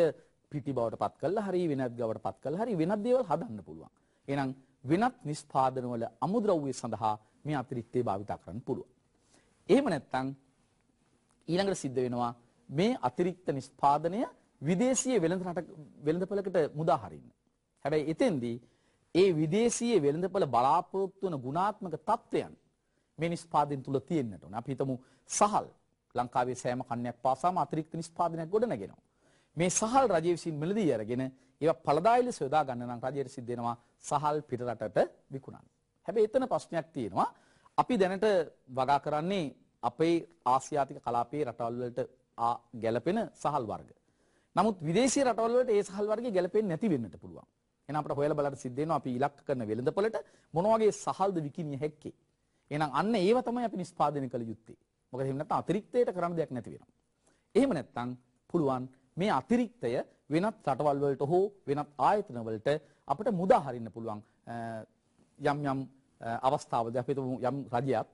පිටි බවට පත් කළා හරි වෙනත් ගවට පත් කළා හරි වෙනත් දේවල් හදන්න පුළුවන්. එහෙනම් වෙනත් නිෂ්පාදනවල අමුද්‍රව්‍ය සඳහා මේ අතිරික්තේ භාවිතා කරන්න පුළුවන්. එහෙම නැත්නම් ඊළඟට සිද්ධ වෙනවා මේ අතිරික්ත නිෂ්පාදනය විදේශීය වෙළඳ වෙළඳපළකට මුදා හරින්න. හැබැයි එතෙන්දී ඒ විදේශීය වෙළඳපළ බලාපොරොත්තු වන ගුණාත්මක තත්ත්වයන් මේ නිෂ්පාදන තුල තියෙන්නට ඕන. අපි හිතමු සහල් ලංකාවේ සෑම කන්නයක් පාසාම අතිරික්ත නිෂ්පාදනයක් ගොඩනගෙනවා. මේ සහල් රජය විසින් මිලදී අරගෙන ඒවා ඵලදායි ලෙස යොදා ගන්න නම් රජයට සිද්ධ වෙනවා සහල් පිටරටට විකුණන්න. හැබැයි එතන ප්‍රශ්නයක් තියෙනවා. අපි දැනට වගා කරන්නේ අපේ ආසියාතික කලාපයේ රටවල් වලට ගැලපෙන සහල් වර්ග. නමුත් විදේශීය රටවල් වලට ඒ සහල් වර්ගය ගැලපෙන්නේ නැති වෙන්නට පුළුවන්. එහෙනම් අපිට හොයලා බලන්න සිද්ධ වෙනවා අපි ඉලක්ක කරන වෙළඳපොළට මොන වගේ සහල්ද විකිණිය හැක්කේ. එහෙනම් අන්න ඒව තමයි අපි නිෂ්පාදනය කළ යුත්තේ. මොකද එහෙම නැත්නම් අතිරික්තයට කරන්න දෙයක් නැති වෙනවා. එහෙම නැත්නම් පුළුවන් මේ අතිරික්තය වෙනත් රටවල් වලට හෝ වෙනත් ආයතන වලට අපිට මුදා හරින්න පුළුවන් යම් යම් අවස්ථාවලදී අපි යම් රජයක්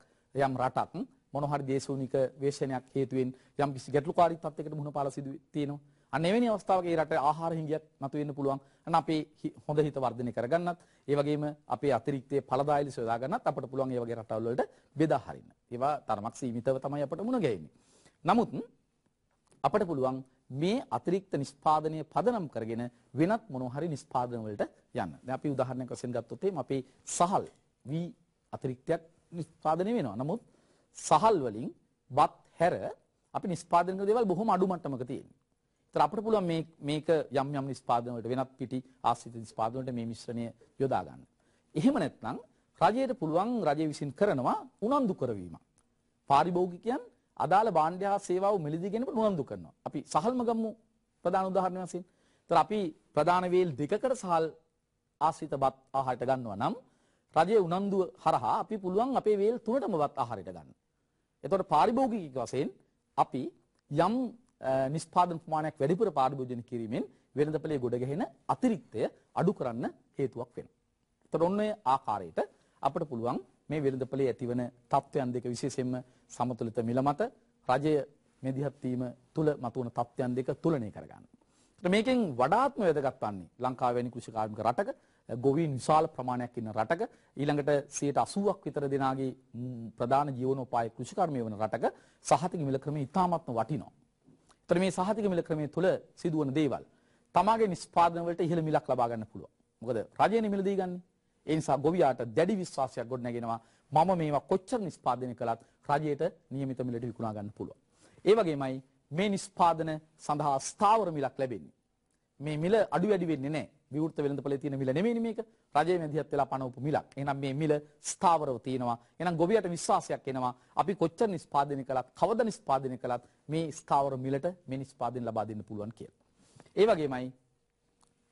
යම් රටක් මොන හරි දේශූනික වේශනයක් හේතුවෙන් යම් කිසි ගැටලුකාරී තත්යකට මුහුණ පාලා සිදු තියෙනවා. අන්න එවැනි අවස්ථාවක ඒ රටේ ආහාර හිඟියක් මතු වෙන්න පුළුවන්. අන්න අපේ හොඳ හිත වර්ධනය කරගන්නත්, ඒ වගේම අපේ අතිරික්තයේ ඵලදායී ලෙස යොදා ගන්නත් අපට පුළුවන් ඒ වගේ රටවල් වලට බෙදා හරින්න. ඒවා තරමක් සීමිතව තමයි අපට මුණ ගැහෙන්නේ. නමුත් අපට පුළුවන් මේ අතිරික්ත නිෂ්පාදනය පදනම් කරගෙන වෙනත් මොනෝහරි නිෂ්පාදන වලට යන්න. දැන් අපි උදාහරණයක් වශයෙන් ගත්තොත් එimhe අපේ සහල් V අතිරික්තයක් නිෂ්පාදනය වෙනවා. නමුත් සහල් වලින් බත් හැර අපි නිෂ්පාදනය කරන දේවල් බොහොම අඩු මට්ටමක තියෙනවා. ඒතර අපිට පුළුවන් මේ මේක යම් යම් නිෂ්පාදන වලට වෙනත් පිටි ආශ්‍රිත නිෂ්පාදන වලට මේ මිශ්‍රණය යොදා ගන්න. එහෙම නැත්නම් රජයට පුළුවන් රජය විසින් කරනවා උනන්දු කරවීමක්. පාරිභෝගිකයන් අදාළ භාණ්ඩ හා සේවාව මිලදී ගැනීම උනන්දු කරනවා. අපි සහල්ම ගමු ප්‍රධාන උදාහරණ වශයෙන්. ඒතර අපි ප්‍රධාන වේල් දෙකකට සහල් ආශ්‍රිතපත් ආහාරයට ගන්නවා නම් රජයේ උනන්දුව හරහා අපි පුළුවන් අපේ වේල් තුනටමවත් ආහාරයට ගන්න. එතකොට පාරිභෝගික වශයෙන් අපි යම් නිෂ්පාදන ප්‍රමාණයක් වැඩිපුර පාරිභෝජන කිරීමෙන් වෙළඳපළේ ගොඩ ගැහෙන අතිරික්තය අඩු කරන්න හේතුවක් වෙනවා. එතකොට ඔන්න ආකාරයට අපිට පුළුවන් මේ විරුද්ධපලයේ ඇතිවන තත්ත්වයන් දෙක විශේෂයෙන්ම සමතුලිත මිල මත රජය මෙදිහත් වීම තුල මතුවන තත්ත්වයන් දෙක තුලනය කරගන්න. මේකෙන් වඩාත්ම වැදගත් වන්නේ ලංකාව වැනි කෘෂිකාර්මික රටක ගොවීන් විශාල ප්‍රමාණයක් ඉන්න රටක ඊළඟට 80ක් විතර දෙනාගේ ප්‍රධාන ජීවනෝපාය කෘෂිකර්මය වන රටක සහතික මිල ක්‍රමය ඉතාමත්ම වටිනවා. ඒතර මේ සහතික මිල ක්‍රමය තුල සිදුවන දේවල් තමාගේ නිෂ්පාදන වලට ඉහළ මිලක් ලබා ගන්න පුළුවන්. මොකද රජය නේ මිල දී ගන්නේ. ඒ නිසා ගොවියාට දැඩි විශ්වාසයක් ගොඩනගෙනවා මම මේවා කොච්චර නිෂ්පාදනය කළත් රජයට નિયમિત මිලට විකුණා ගන්න පුළුවන්. ඒ වගේමයි මේ නිෂ්පාදන සඳහා ස්ථාවර මිලක් ලැබෙන්නේ. මේ මිල අඩු වැඩි වෙන්නේ නැහැ. විවෘත වෙළඳපොලේ තියෙන මිල නෙමෙයි මේක. රජයේ මැදිහත් වෙලා පනවපු මිලක්. එහෙනම් මේ මිල ස්ථාවරව තියෙනවා. එහෙනම් ගොවියට විශ්වාසයක් එනවා. අපි කොච්චර නිෂ්පාදනය කළත්, කවද නිෂ්පාදනය කළත් මේ ස්ථාවර මිලට මේ නිෂ්පාදනය ලබා දෙන්න පුළුවන් කියලා. ඒ වගේමයි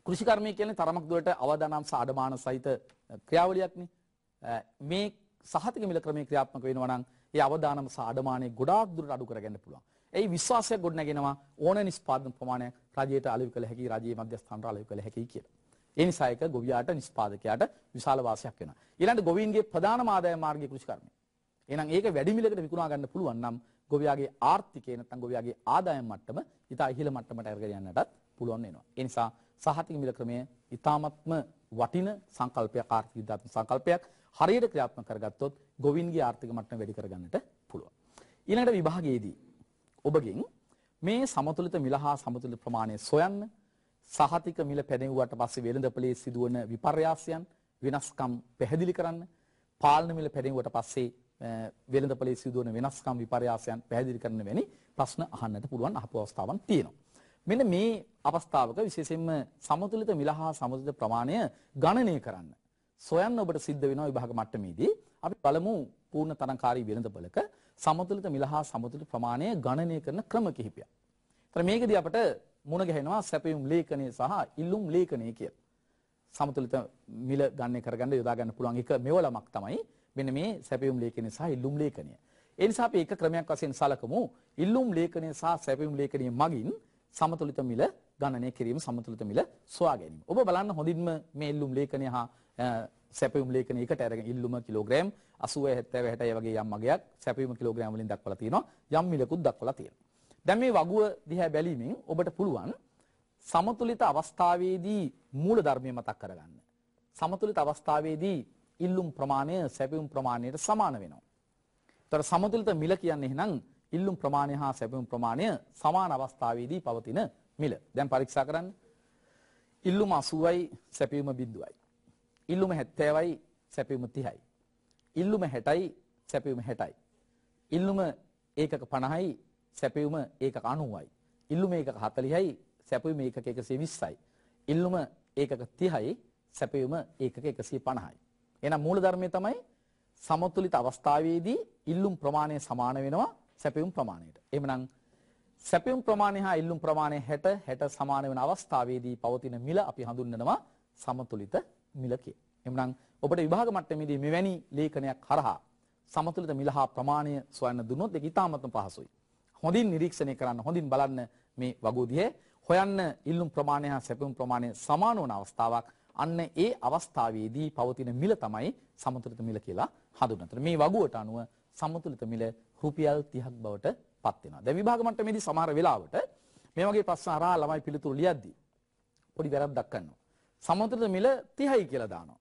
කෘෂිකර්මය කියන්නේ තරමක් දුරට අවදානම් සාඩමාන සහිත ක්‍රියාවලියක්නේ මේ සහතික මිල ක්‍රමයේ ක්‍රියාත්මක වෙනවා නම් ඒ අවදානම සාඩමානේ ගොඩාක් දුරට අඩු කරගන්න පුළුවන්. ඒ විශ්වාසයක් ගොඩනගෙනවා ඕන නිෂ්පාදන ප්‍රමාණය රජයට අලෙවි කළ හැකි රජයේ මධ්‍යස්ථානට අලෙවි කළ හැකි කියලා. ඒ නිසා ඒක ගොවියාට නිෂ්පාදකයාට විශාල වාසියක් වෙනවා. ඊළඟට ගොවීන්ගේ ප්‍රධානම ආදාය මාර්ගය කෘෂිකර්මය. එහෙනම් ඒක වැඩි මිලකට විකුණා ගන්න පුළුවන් නම් ගොවියාගේ ආර්ථිකය නැත්නම් ගොවියාගේ ආදායම් මට්ටම ඉතා ඉහළ මට්ටමට අරගෙන යන්නටත් පුළුවන් වෙනවා. ඒ නිසා සහතික මිල ක්‍රමය ඉතාමත්ම වටින සංකල්පයක් ආර්ථික විද්‍යාත්මක සංකල්පයක් හරියට ක්‍රියාත්මක කරගත්තොත් ගොවින්ගේ ආර්ථික මට්ටම වැඩි කරගන්නට පුළුවන්. ඊළඟට විභාගයේදී ඔබගෙන් මේ සමතුලිත මිල හා සමතුලිත ප්‍රමාණය සොයන්න සහතික මිල පැනෙව්වට පස්සේ වෙළඳපොලේ සිදුවන විපර්යාසයන් වෙනස්කම් පැහැදිලි කරන්න පාලන මිල පැනෙව්වට පස්සේ වෙළඳපොලේ සිදුවන වෙනස්කම් විපර්යාසයන් පැහැදිලි කරන්න වැනි ප්‍රශ්න අහන්නට පුළුවන් අහපු අවස්ථාවන් තියෙනවා. මෙන්න මේ අවස්ථාවක විශේෂයෙන්ම සමතුලිත මිල හා සමතුලිත ප්‍රමාණය ගණනය කරන්න. සොයන්න ඔබට සිද්ධ වෙනවා විභාග මට්ටමේදී. අපි බලමු පූර්ණ තරංකාරී වෙළඳපොලක සමතුලිත මිල හා සමතුලිත ප්‍රමාණය ගණනය කරන ක්‍රම කිහිපයක්. එතන මේකදී අපට මුණ ගැහෙනවා සැපයුම් ලේඛනය සහ ඉල්ලුම් ලේඛනය කියලා. සමතුලිත මිල ගණනය කරගන්න යොදා ගන්න පුළුවන් එක මෙවලමක් තමයි මෙන්න මේ සැපයුම් ලේඛනය සහ ඉල්ලුම් ලේඛනය. ඒ නිසා අපි එක ක්‍රමයක් වශයෙන් සලකමු. ඉල්ලුම් ලේඛනය සහ සැපයුම් ලේඛනය මගින් සමතුලිත මිල ගණනය කිරීම සමතුලිත මිල සොයා ගැනීම. ඔබ බලන්න හොඳින්ම මේ ඉල්ලුම් ලේඛනය හා සැපයුම් ලේඛනය එකට අරගෙන ඉල්ලුම කිලෝග්‍රෑම් 80 70 60 වගේ යම් අගයක් සැපයුම් කිලෝග්‍රෑම් වලින් දක්වලා තියෙනවා. යම් මිලකුත් දක්වලා තියෙනවා. දැන් මේ වගුව දිහා බැලීමෙන් ඔබට පුළුවන් සමතුලිත අවස්ථාවේදී මූල ධර්මය මතක් කරගන්න. සමතුලිත අවස්ථාවේදී ඉල්ලුම් ප්‍රමාණය සැපයුම් ප්‍රමාණයට සමාන වෙනවා. ඒතර සමතුලිත මිල කියන්නේ එහෙනම් ඉල්ලුම් ප්‍රමාණය හා සැපයුම් ප්‍රමාණය සමාන අවස්ථාවේදී පවතින මිල. දැන් පරීක්ෂා කරන්න. ඉල්ලුම 80යි සැපයුම 0යි. ඉල්ලුම 70යි සැපයුම 30යි. ඉල්ලුම 60යි සැපයුම 60යි. ඉල්ලුම ඒකක 50යි සැපයුම ඒකක 90යි. ඉල්ලුම ඒකක 40යි සැපයුම ඒකක 120යි. ඉල්ලුම ඒකක 30යි සැපයුම ඒකක 150යි. එහෙනම් මූලධර්මය තමයි සමතුලිත අවස්ථාවේදී ඉල්ලුම් ප්‍රමාණය සමාන වෙනවා සැපයුම් ප්‍රමාණයට. එහෙමනම් සැපයුම් ප්‍රමාණය හා ඉල්ලුම් ප්‍රමාණය 60 60 සමාන වෙන අවස්ථාවේදී පවතින මිල අපි හඳුන්වනවා සමතුලිත මිල කියලා. එහෙමනම් ඔබට විභාග මට්ටමේදී මෙවැනි ලේඛනයක් හරහා සමතුලිත මිල හා ප්‍රමාණය සොයන්න දුන්නොත් ඒක ඉතාමත්ම පහසුයි. හොඳින් නිරීක්ෂණය කරන්න හොඳින් බලන්න මේ වගෝදියේ හොයන්න ඉල්ලුම් ප්‍රමාණය හා සැපයුම් ප්‍රමාණය සමාන වන අවස්ථාවක් අන්න ඒ අවස්ථාවේදී පවතින මිල තමයි සමතුලිත මිල කියලා හඳුන්වනවා. මේ වගුවට අනුව සමතුලිත මිල රුපියල් 30ක් බවට පත් වෙනවා. දැන් විභාග මට්ටමේදී සමහර වෙලාවට මේ වගේ ප්‍රශ්න අරහා ළමයි පිළිතුරු ලියද්දී පොඩි වැරද්දක් කරනවා. සමතුලිත මිල 30යි කියලා දානවා.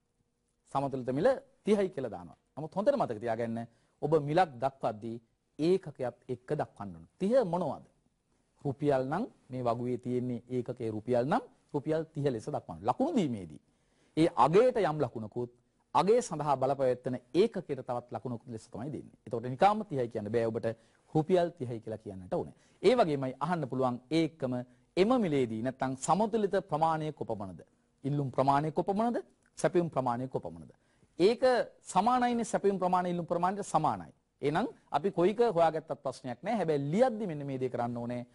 සමතුලිත මිල 30යි කියලා දානවා. නමුත් හොඳට මතක තියාගන්න ඔබ මිලක් දක්වද්දී ඒකකයක් එක්ක දක්වන්න ඕන. 30 මොනවද? රුපියල් නම් මේ වගුවේ තියෙන්නේ ඒකකේ රුපියල් නම් රුපියල් 30 ලෙස දක්වන්න. ලකුණු දීමේදී ඒ අගයට යම් ලකුණකුත් අගේ සඳහා බලපෑත්තන ඒකකයට තවත් ලකුණු ලෙස තමයි දෙන්නේ. එතකොට නිකාම 30යි කියන්න බෑ ඔබට රුපියල් 30යි කියලා කියන්නට ඕනේ. ඒ වගේමයි අහන්න පුළුවන් ඒකම එම මිලේදී නැත්නම් සමතුලිත ප්‍රමාණය කොපමණද? ඉල්ලුම් ප්‍රමාණය කොපමණද? සැපයුම් ප්‍රමාණය කොපමණද? ඒක සමානයිනේ සැපයුම් ප්‍රමාණය ඉල්ලුම් ප්‍රමාණයට සමානයි. එහෙනම් අපි කොයික හොයාගත්තත් ප්‍රශ්නයක් නෑ. හැබැයි ලියද්දි මෙන්න මේ දේ කරන්න ඕනේ.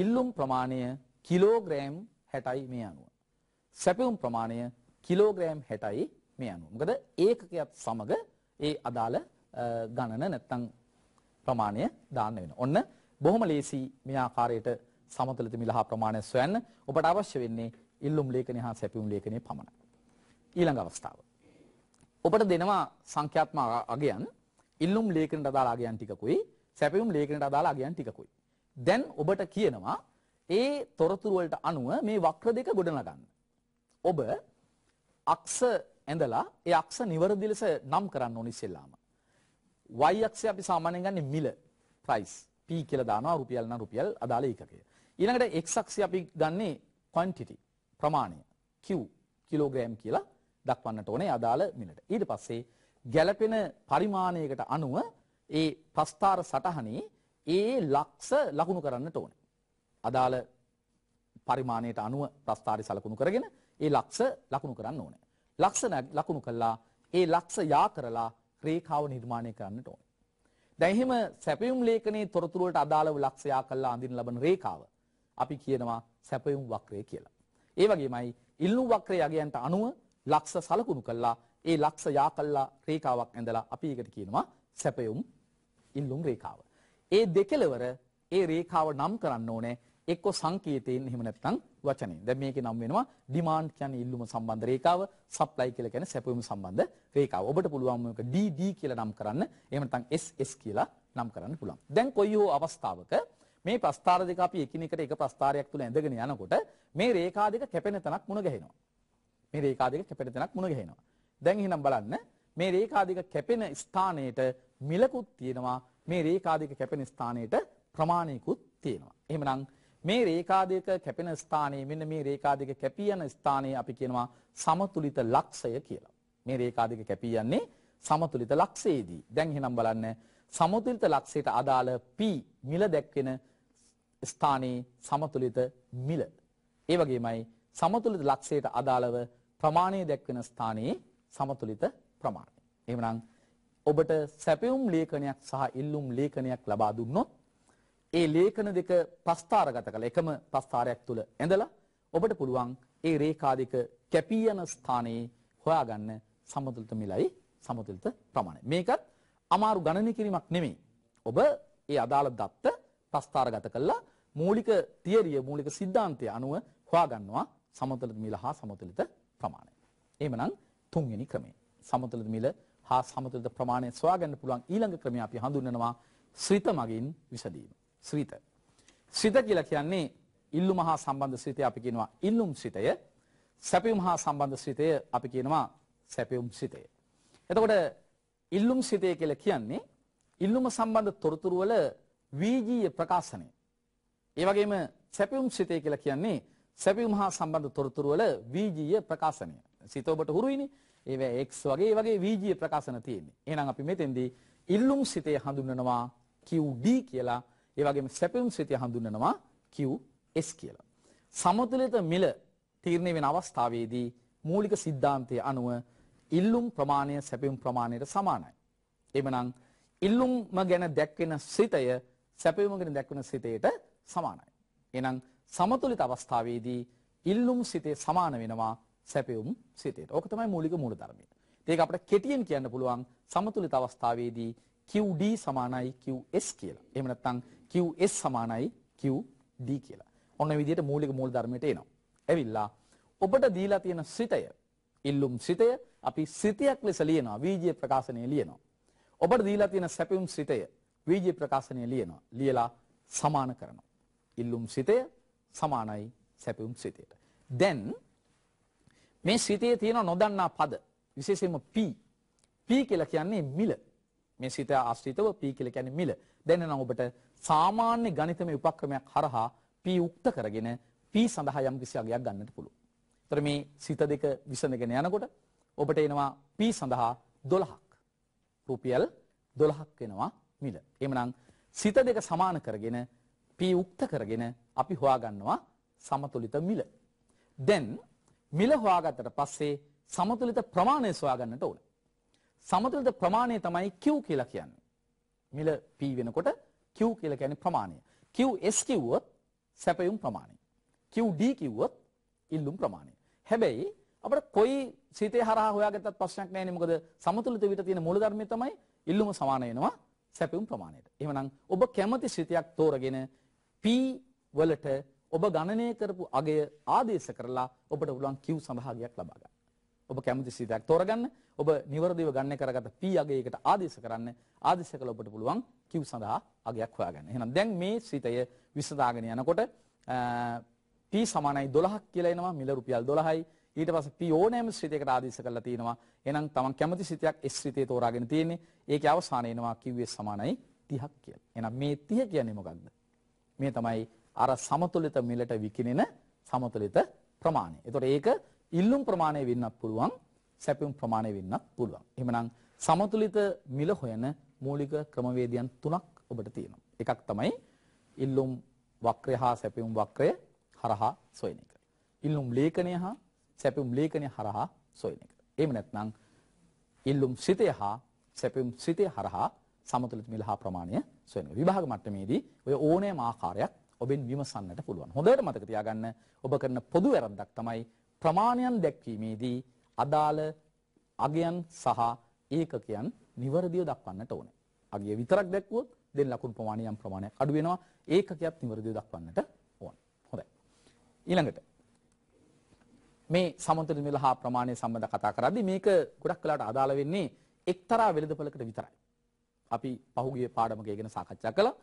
ඉල්ලුම් ප්‍රමාණය කිලෝග්‍රෑම් 60යි මේ අනුව. සැපයුම් ප්‍රමාණය කිලෝග්‍රෑම් 60යි මේ අනුව. මොකද ඒකකයත් සමග ඒ අදාළ ගණන නැත්තම් ප්‍රමාණය දාන්න වෙනවා. ඔන්න බොහොම ලේසි මේ ආකාරයට සමතල තිමිලහා ප්‍රමාණය සොයන්න ඔබට අවශ්‍ය වෙන්නේ ඉල්ලුම් ලේඛනය හා සැපියුම් ලේඛනය පමණයි. ඊළඟ අවස්ථාව. ඔබට දෙනවා සංඛ්‍යාත්මක අගයන් ඉල්ලුම් ලේඛනට අදාළ අගයන් ටිකකුයි සැපියුම් ලේඛනට අදාළ අගයන් ටිකකුයි. දැන් ඔබට කියනවා ඒ තොරතුරු වලට අනුව මේ වක්‍ර දෙක ගොඩනගන්න. ඔබ අක්ෂ ඇඳලා ඒ අක්ෂ නිවැරදි ලෙස නම් කරන්න ඕනි ඉස්සෙල්ලාම. y අක්ෂය අපි සාමාන්‍යයෙන් ගන්නේ මිල price p කියලා දානවා රුපියල් නම් රුපියල් අදාළ ඒකකය. ඊළඟට x අක්ෂය අපි ගන්නේ quantity ප්‍රමාණය q කිලෝග්‍රෑම් කියලා දක්වන්නට ඕනේ අදාළ මිලට. ඊට පස්සේ ගැළපෙන පරිමාණයකට අනුව ඒ ප්‍රස්ථාර සටහනේ ඒ ලක්ෂ ලකුණු කරන්නට ඕනේ. අදාළ පරිමාණයට අනුව ප්‍රස්ථාරය සලකුණු කරගෙන ඒ ලක්ෂ ලකුණු කරන්න ඕනේ. ලක්ෂණ ලකුණු කළා ඒ ලක්ෂ යා කරලා රේඛාව නිර්මාණය කරන්නට ඕනේ. දැන් එහෙම සැපයුම් ලේඛනයේ තොරතුරු වලට අදාළව ලක්ෂ යා කරලා අඳින්න ලබන රේඛාව අපි කියනවා සැපයුම් වක්‍රය කියලා. ඒ වගේමයි ඉල්ලුම් වක්‍රය යගයන්ට අනුව ලක්ෂ සලකුණු කළා ඒ ලක්ෂ යා කළා රේඛාවක් ඇඳලා අපි ඒකට කියනවා සැපයුම් ඉල්ලුම් රේඛාව. ඒ දෙකලවර ඒ රේඛාව නම් කරන්න ඕනේ එක්ක සංකේතයෙන් එහෙම නැත්නම් වචනේ. දැන් මේකේ නම් වෙනවා demand කියන්නේ ඉල්ලුම සම්බන්ධ රේඛාව, supply කියලා කියන්නේ සැපයීම සම්බන්ධ රේඛාව. ඔබට පුළුවන් මේක DD කියලා නම් කරන්න. එහෙම නැත්නම් SS කියලා නම් කරන්න පුළුවන්. දැන් කොයි හෝ අවස්ථාවක මේ ප්‍රස්ථාර දෙක අපි එකිනෙකට එක ප්‍රස්ථාරයක් තුල ඇඳගෙන යනකොට මේ රේඛා දෙක කැපෙන තැනක් මුණ ගැහෙනවා. මේ රේඛා දෙක කැපෙන තැනක් මුණ ගැහෙනවා. දැන් එහෙනම් බලන්න මේ රේඛා දෙක කැපෙන ස්ථානයේට මිලකුත් තියෙනවා. මේ රේඛා දෙක කැපෙන ස්ථානයේට ප්‍රමාණයකුත් තියෙනවා. එහෙමනම් මේ රේඛා දෙක කැපෙන ස්ථානයේ මෙන්න මේ රේඛා දෙක කැපී යන ස්ථානයේ අපි කියනවා සමතුලිත ලක්ෂය කියලා. මේ රේඛා දෙක කැපී යන්නේ සමතුලිත ලක්ෂයේදී. දැන් එහෙනම් බලන්න සමතුලිත ලක්ෂයට අදාළ P මිල දැක්වෙන ස්ථානයේ සමතුලිත මිල. ඒ වගේමයි සමතුලිත ලක්ෂයට අදාළව ප්‍රමාණය දැක්වෙන ස්ථානයේ සමතුලිත ප්‍රමාණය. එහෙමනම් ඔබට සැපයුම් ලේඛනයක් සහ ඉල්ලුම් ලේඛනයක් ලබා දුන්නොත් ඒ ලේඛන දෙක ප්‍රස්ථාරගත කළ එකම ප්‍රස්ථාරයක් තුල ඇඳලා ඔබට පුළුවන් ඒ රේඛා දෙක කැපී යන ස්ථානයේ හොයාගන්න සමතුලිත මිලයි සමතුලිත ප්‍රමාණය. මේකත් අමාරු ගණනය කිරීමක් නෙමෙයි. ඔබ ඒ අදාළ දත්ත ප්‍රස්ථාරගත කළා මූලික තියරිය මූලික සිද්ධාන්තය අනුව හොයාගන්නවා සමතුලිත මිල හා සමතුලිත ප්‍රමාණය. එහෙමනම් තුන්වෙනි ක්‍රමය. සමතුලිත මිල හා සමතුලිත ප්‍රමාණය සොයාගන්න පුළුවන් ඊළඟ ක්‍රමය අපි හඳුන්වනවා ශ්‍රිත මගින් විසඳීම. සිත. සිත කියලා කියන්නේ ඉල්ලුම හා සම්බන්ධ සිතය අපි කියනවා ඉල්ලුම් සිතය. සැපයුම් හා සම්බන්ධ සිතය අපි කියනවා සැපයුම් සිතය. එතකොට ඉල්ලුම් සිතය කියලා කියන්නේ ඉල්ලුම සම්බන්ධ තොරතුරු වල වීජීය ප්‍රකාශනය. ඒ වගේම සැපයුම් සිතය කියලා කියන්නේ සැපයුම් හා සම්බන්ධ තොරතුරු වල වීජීය ප්‍රකාශනය. සිත ඔබට හුරුයිනේ. ඒවා x වගේ වගේ වීජීය ප්‍රකාශන තියෙන්නේ. එහෙනම් අපි මෙතෙන්දී ඉල්ලුම් සිතේ හඳුන්වනවා QD කියලා ඒ වගේම සැපයුම් සිතය හඳුන්වනවා QS කියලා. සමතුලිත මිල තීරණය වෙන අවස්ථාවේදී මූලික સિદ્ધාන්තයේ අනුව ඉල්ලුම් ප්‍රමාණය සැපයුම් ප්‍රමාණයට සමානයි. එමනම් ඉල්ලුම්ම ගැන දැක්වෙන සිතය සැපයුම ගැන දැක්වෙන සිතයට සමානයි. එහෙනම් සමතුලිත අවස්ථාවේදී ඉල්ලුම් සිතේ සමාන වෙනවා සැපයුම් සිතේට. ඕක තමයි මූලික මූලධර්මය. ඒක අපිට කෙටියෙන් කියන්න පුළුවන් සමතුලිත අවස්ථාවේදී QD සමානයි QS කියලා. එහෙම නැත්නම් QS සමානයි QD කියලා. ඔන්න විදිහට මූලික මූල ධර්මයට එනවා. ඇවිල්ලා ඔබට දීලා තියෙන සිතය, ඉල්ලුම් සිතය අපි සිතයක් ලෙස ලියනවා. වීජය ප්‍රකාශනයේ ලියනවා. ඔබට දීලා තියෙන සැපයුම් සිතය වීජය ප්‍රකාශනයේ ලියනවා. ලියලා සමාන කරනවා. ඉල්ලුම් සිතය සමානයි සැපයුම් සිතයට. දැන් මේ සිතේ තියෙන නොදන්නා පද විශේෂයෙන්ම P P කියලා කියන්නේ මිල මේ සිත ආශ්‍රිතව p කියලා කියන්නේ මිල. දැන් නම් ඔබට සාමාන්‍ය ගණිතමය උපක්‍රමයක් හරහා p උක්ත කරගෙන p සඳහා යම් කිසි අගයක් ගන්නට පුළුවන්. ඒතර මේ සිත දෙක විසඳගෙන යනකොට ඔබට එනවා p සඳහා 12ක්. රුපියල් 12ක් වෙනවා මිල. එහෙමනම් සිත දෙක සමාන කරගෙන p උක්ත කරගෙන අපි හොයාගන්නවා සමතුලිත මිල. දැන් මිල හොයාගත්තට පස්සේ සමතුලිත ප්‍රමාණය සොයාගන්නට ඕනේ. සමතුලිත ප්‍රමාණය තමයි Q කියලා කියන්නේ. මිල P වෙනකොට Q කියලා කියන්නේ ප්‍රමාණය. QS කිව්වොත් සැපයුම් ප්‍රමාණය. QD කිව්වොත් ඉල්ලුම් ප්‍රමාණය. හැබැයි අපිට කොයි සිතේ හරහා හොයාගත්තත් ප්‍රශ්නයක් නැහැ නේ. මොකද සමතුලිත විතර තියෙන මූලධර්මය තමයි ඉල්ලුම සමාන වෙනවා සැපයුම් ප්‍රමාණයට. එහෙමනම් ඔබ කැමති සිතයක් තෝරගෙන P වලට ඔබ ගණනය කරපු අගය ආදේශ කරලා ඔබට පුළුවන් Q සමභාගයක් ලබා ගන්න. ඔබ කැමති සිතක් තෝරගන්න ඔබ නිවරදිව ගන්න කරගත P අගයකට ආදේශ කරන්න ආදේශ කළ ඔබට පුළුවන් Q සඳහා අගයක් හොයාගන්න. එහෙනම් දැන් මේ සිතය විසඳාගෙන යනකොට P සමානයි 12ක් කියලා එනවා මිල රුපියල් 12යි. ඊට පස්සේ P ඕනෑම සිතයකට ආදේශ කරලා තිනවා. එහෙනම් තමන් කැමති සිතයක් S සිතේ තෝරාගෙන තියෙන්නේ. ඒකේ අවසානය එනවා Q සමානයි 30ක් කියලා. එහෙනම් මේ 30 කියන්නේ මොකක්ද? මේ තමයි අර සමතුලිත මිලට විකිනෙන සමතුලිත ප්‍රමාණය. ඒතකොට ඒක ඉල්ලුම් ප්‍රමාණය වෙන්නත් පුළුවන් සැපයුම් ප්‍රමාණය වෙන්නත් පුළුවන්. එහෙමනම් සමතුලිත මිල හොයන මූලික ක්‍රමවේදයන් තුනක් ඔබට තියෙනවා. එකක් තමයි ඉල්ලුම් වක්‍රය හා සැපයුම් වක්‍රය හරහා සොයන එක. ඉල්ලුම් ලේඛනය හා සැපයුම් ලේඛනය හරහා සොයන එක. එහෙම නැත්නම් ඉල්ලුම් සිතය හා සැපයුම් සිතය හරහා සමතුලිත මිල හා ප්‍රමාණය සොයන විභාග මට්ටමේදී ඔය ඕනෑම ආකාරයක් ඔබෙන් විමසන්නට පුළුවන්. හොඳට මතක තියාගන්න ඔබ කරන පොදු වැරද්දක් තමයි ප්‍රමාණයන් දැක්වීමේදී අදාළ අගයන් සහ ඒකකයන් නිවැරදිව දක්වන්නට ඕනේ. අගය විතරක් දැක්වුවොත් දෙන ලකුණු ප්‍රමාණය යම් ප්‍රමාණයක් අඩු වෙනවා. ඒකකයක් නිවැරදිව දක්වන්නට ඕන. හොඳයි. ඊළඟට මේ සමතුලිත මිල හා ප්‍රමාණය සම්බන්ධ කතා කරද්දී මේක ගොඩක් වෙලාට අදාළ වෙන්නේ එක්තරා වෙළඳපළකට විතරයි. අපි පහුගිය පාඩමක ඒගෙන සාකච්ඡා කළා.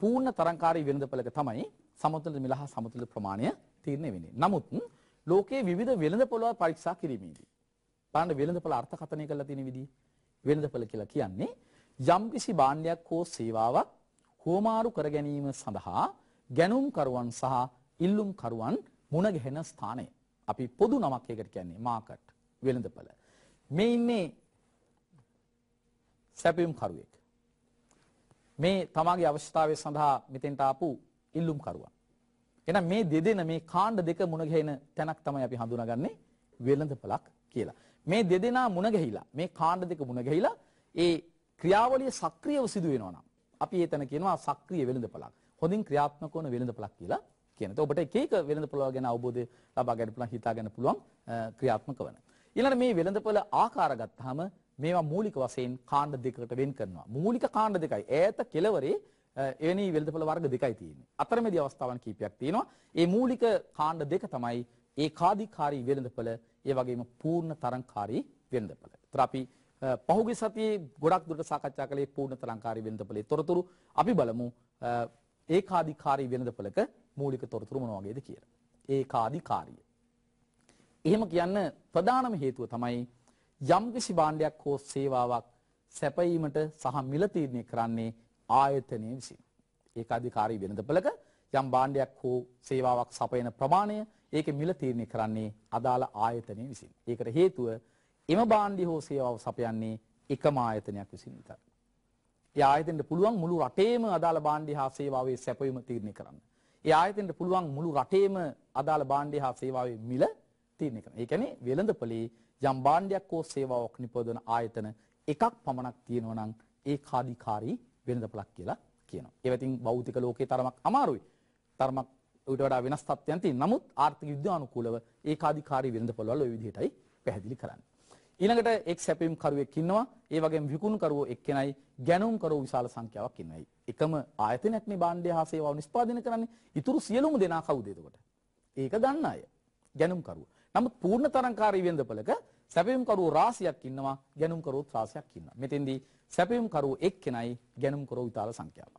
පූර්ණ තරංකාරී වෙළඳපළක තමයි සමතුලිත මිල හා සමතුලිත ප්‍රමාණය තීරණය වෙන්නේ. නමුත් ලෝකයේ විවිධ වෙළඳපොළවල් පරීක්ෂා කිරීමේදී බලන්න වෙළඳපොළ අර්ථකථනය කරලා තියෙන විදිහ වෙළඳපොළ කියලා කියන්නේ යම්කිසි භාණ්ඩයක් හෝ සේවාවක් හෝමාරු කර ගැනීම සඳහා ගැනුම්කරුවන් සහ ඉල්ලුම්කරුවන් මුණ ගැහෙන ස්ථානය. අපි පොදු නමක් ඒකට කියන්නේ මාකට් වෙළඳපොළ. මේ ඉන්නේ සැපයුම්කරුවෙක්. මේ තමාගේ අවශ්‍යතාවය සඳහා මෙතෙන්ට ආපු ඉල්ලුම්කරුවා. එහෙනම් මේ දෙදෙන මේ කාණ්ඩ දෙක මුණ ගැහෙන තැනක් තමයි අපි හඳුනාගන්නේ වෙළඳපළක් කියලා. මේ දෙදෙනා මුණ ගැහිලා මේ කාණ්ඩ දෙක මුණ ගැහිලා ඒ ක්‍රියාවලිය සක්‍රියව සිදු වෙනවා නම් අපි ඒ තැන කියනවා සක්‍රීය වෙළඳපළක්. හොඳින් ක්‍රියාත්මක වන වෙළඳපළක් කියලා කියන. ඒකට එක එක වෙළඳපළ ගැන අවබෝධය ලබා ගන්න පුළුවන් හිතා ගන්න පුළුවන් ක්‍රියාත්මක වෙන. ඊළඟ මේ වෙළඳපළ ආකාර ගත්තාම මේවා මූලික වශයෙන් කාණ්ඩ දෙකකට වෙන් කරනවා. මූලික කාණ්ඩ දෙකයි. ඈත කෙළවරේ එවැනි වෙළඳපොළ වර්ග දෙකයි තියෙන්නේ. අතරමැදි අවස්ථාවන් කීපයක් තියෙනවා. ඒ මූලික කාණ්ඩ දෙක තමයි ඒ කාදිකාරී වෙළඳපොළ, ඒ වගේම පූර්ණ තරංකාරී වෙළඳපොළ. ඒතර අපි පහුගිය සතියේ ගොඩක් දුරට සාකච්ඡා කළේ පූර්ණ තරංකාරී වෙළඳපොළේ තොරතුරු. අපි බලමු ඒ කාදිකාරී වෙළඳපොළක මූලික තොරතුරු මොන වගේද කියලා. ඒ කාදිකාරී. එහෙම කියන්න ප්‍රධානම හේතුව තමයි යම්කිසි භාණ්ඩයක් හෝ සේවාවක් සැපයීමට සහ මිල තීරණය කරන්නේ ආයතනය විසින්. ඒකාධිකාරී වෙළඳපළක යම් භාණ්ඩයක් හෝ සේවාවක් සපයන ප්‍රමාණය ඒක මිල තීරණය කරන්නේ අදාළ ආයතනය විසින්. ඒකට හේතුව එම භාණ්ඩය හෝ සේවාව සපයන්නේ එකම ආයතනයක් විසින් විතරයි. ඒ ආයතනයට පුළුවන් මුළු රටේම අදාළ භාණ්ඩය හා සේවාවේ සැපයීම තීරණය කරන්න. ඒ ආයතනයට පුළුවන් මුළු රටේම අදාළ භාණ්ඩය හා සේවාවේ මිල තීරණය කරන්න. ඒ කියන්නේ වෙළඳපොලේ යම් භාණ්ඩයක් හෝ සේවාවක් නිපදවන ආයතන එකක් පමණක් තියෙනවා නම් ඒකාධිකාරී වෙළඳ පොලක් කියලා කියනවා. ඒවා ඉතින් භෞතික ලෝකේ තරමක් අමාරුයි. තරමක් ඊට වඩා වෙනස් තත්ත්වයන් තියෙන. නමුත් ආර්ථික යුද්ධානුකූලව ඒකාධිකාරී වෙළඳ පොළවල් ওই විදිහටයි පැහැදිලි කරන්නේ. ඊළඟට එක් සැපීම් කරුවෙක් ඉන්නවා. ඒ වගේම විකුණු කරුවෝ එක්කෙනයි ගැණුම් කරෝ විශාල සංඛ්‍යාවක් ඉන්නයි. එකම ආයතනයක් මේ භාණ්ඩය හා සේවාව නිෂ්පාදනය කරන්නේ. ඊතුරු සියලුම දෙනා කවුද ඒක ගන්න අය. ගැණුම් කරුවෝ. නමුත් පූර්ණ තරංකාරී වෙළඳපොළක සැපයුම්කරුව රාසියක් ඉන්නවා ගැනුම්කරුවත් රාසියක් ඉන්නවා. මෙතෙන්දී සැපයුම්කරුව එක්කෙනයි ගැනුම්කරුව විතාල සංඛ්‍යාව.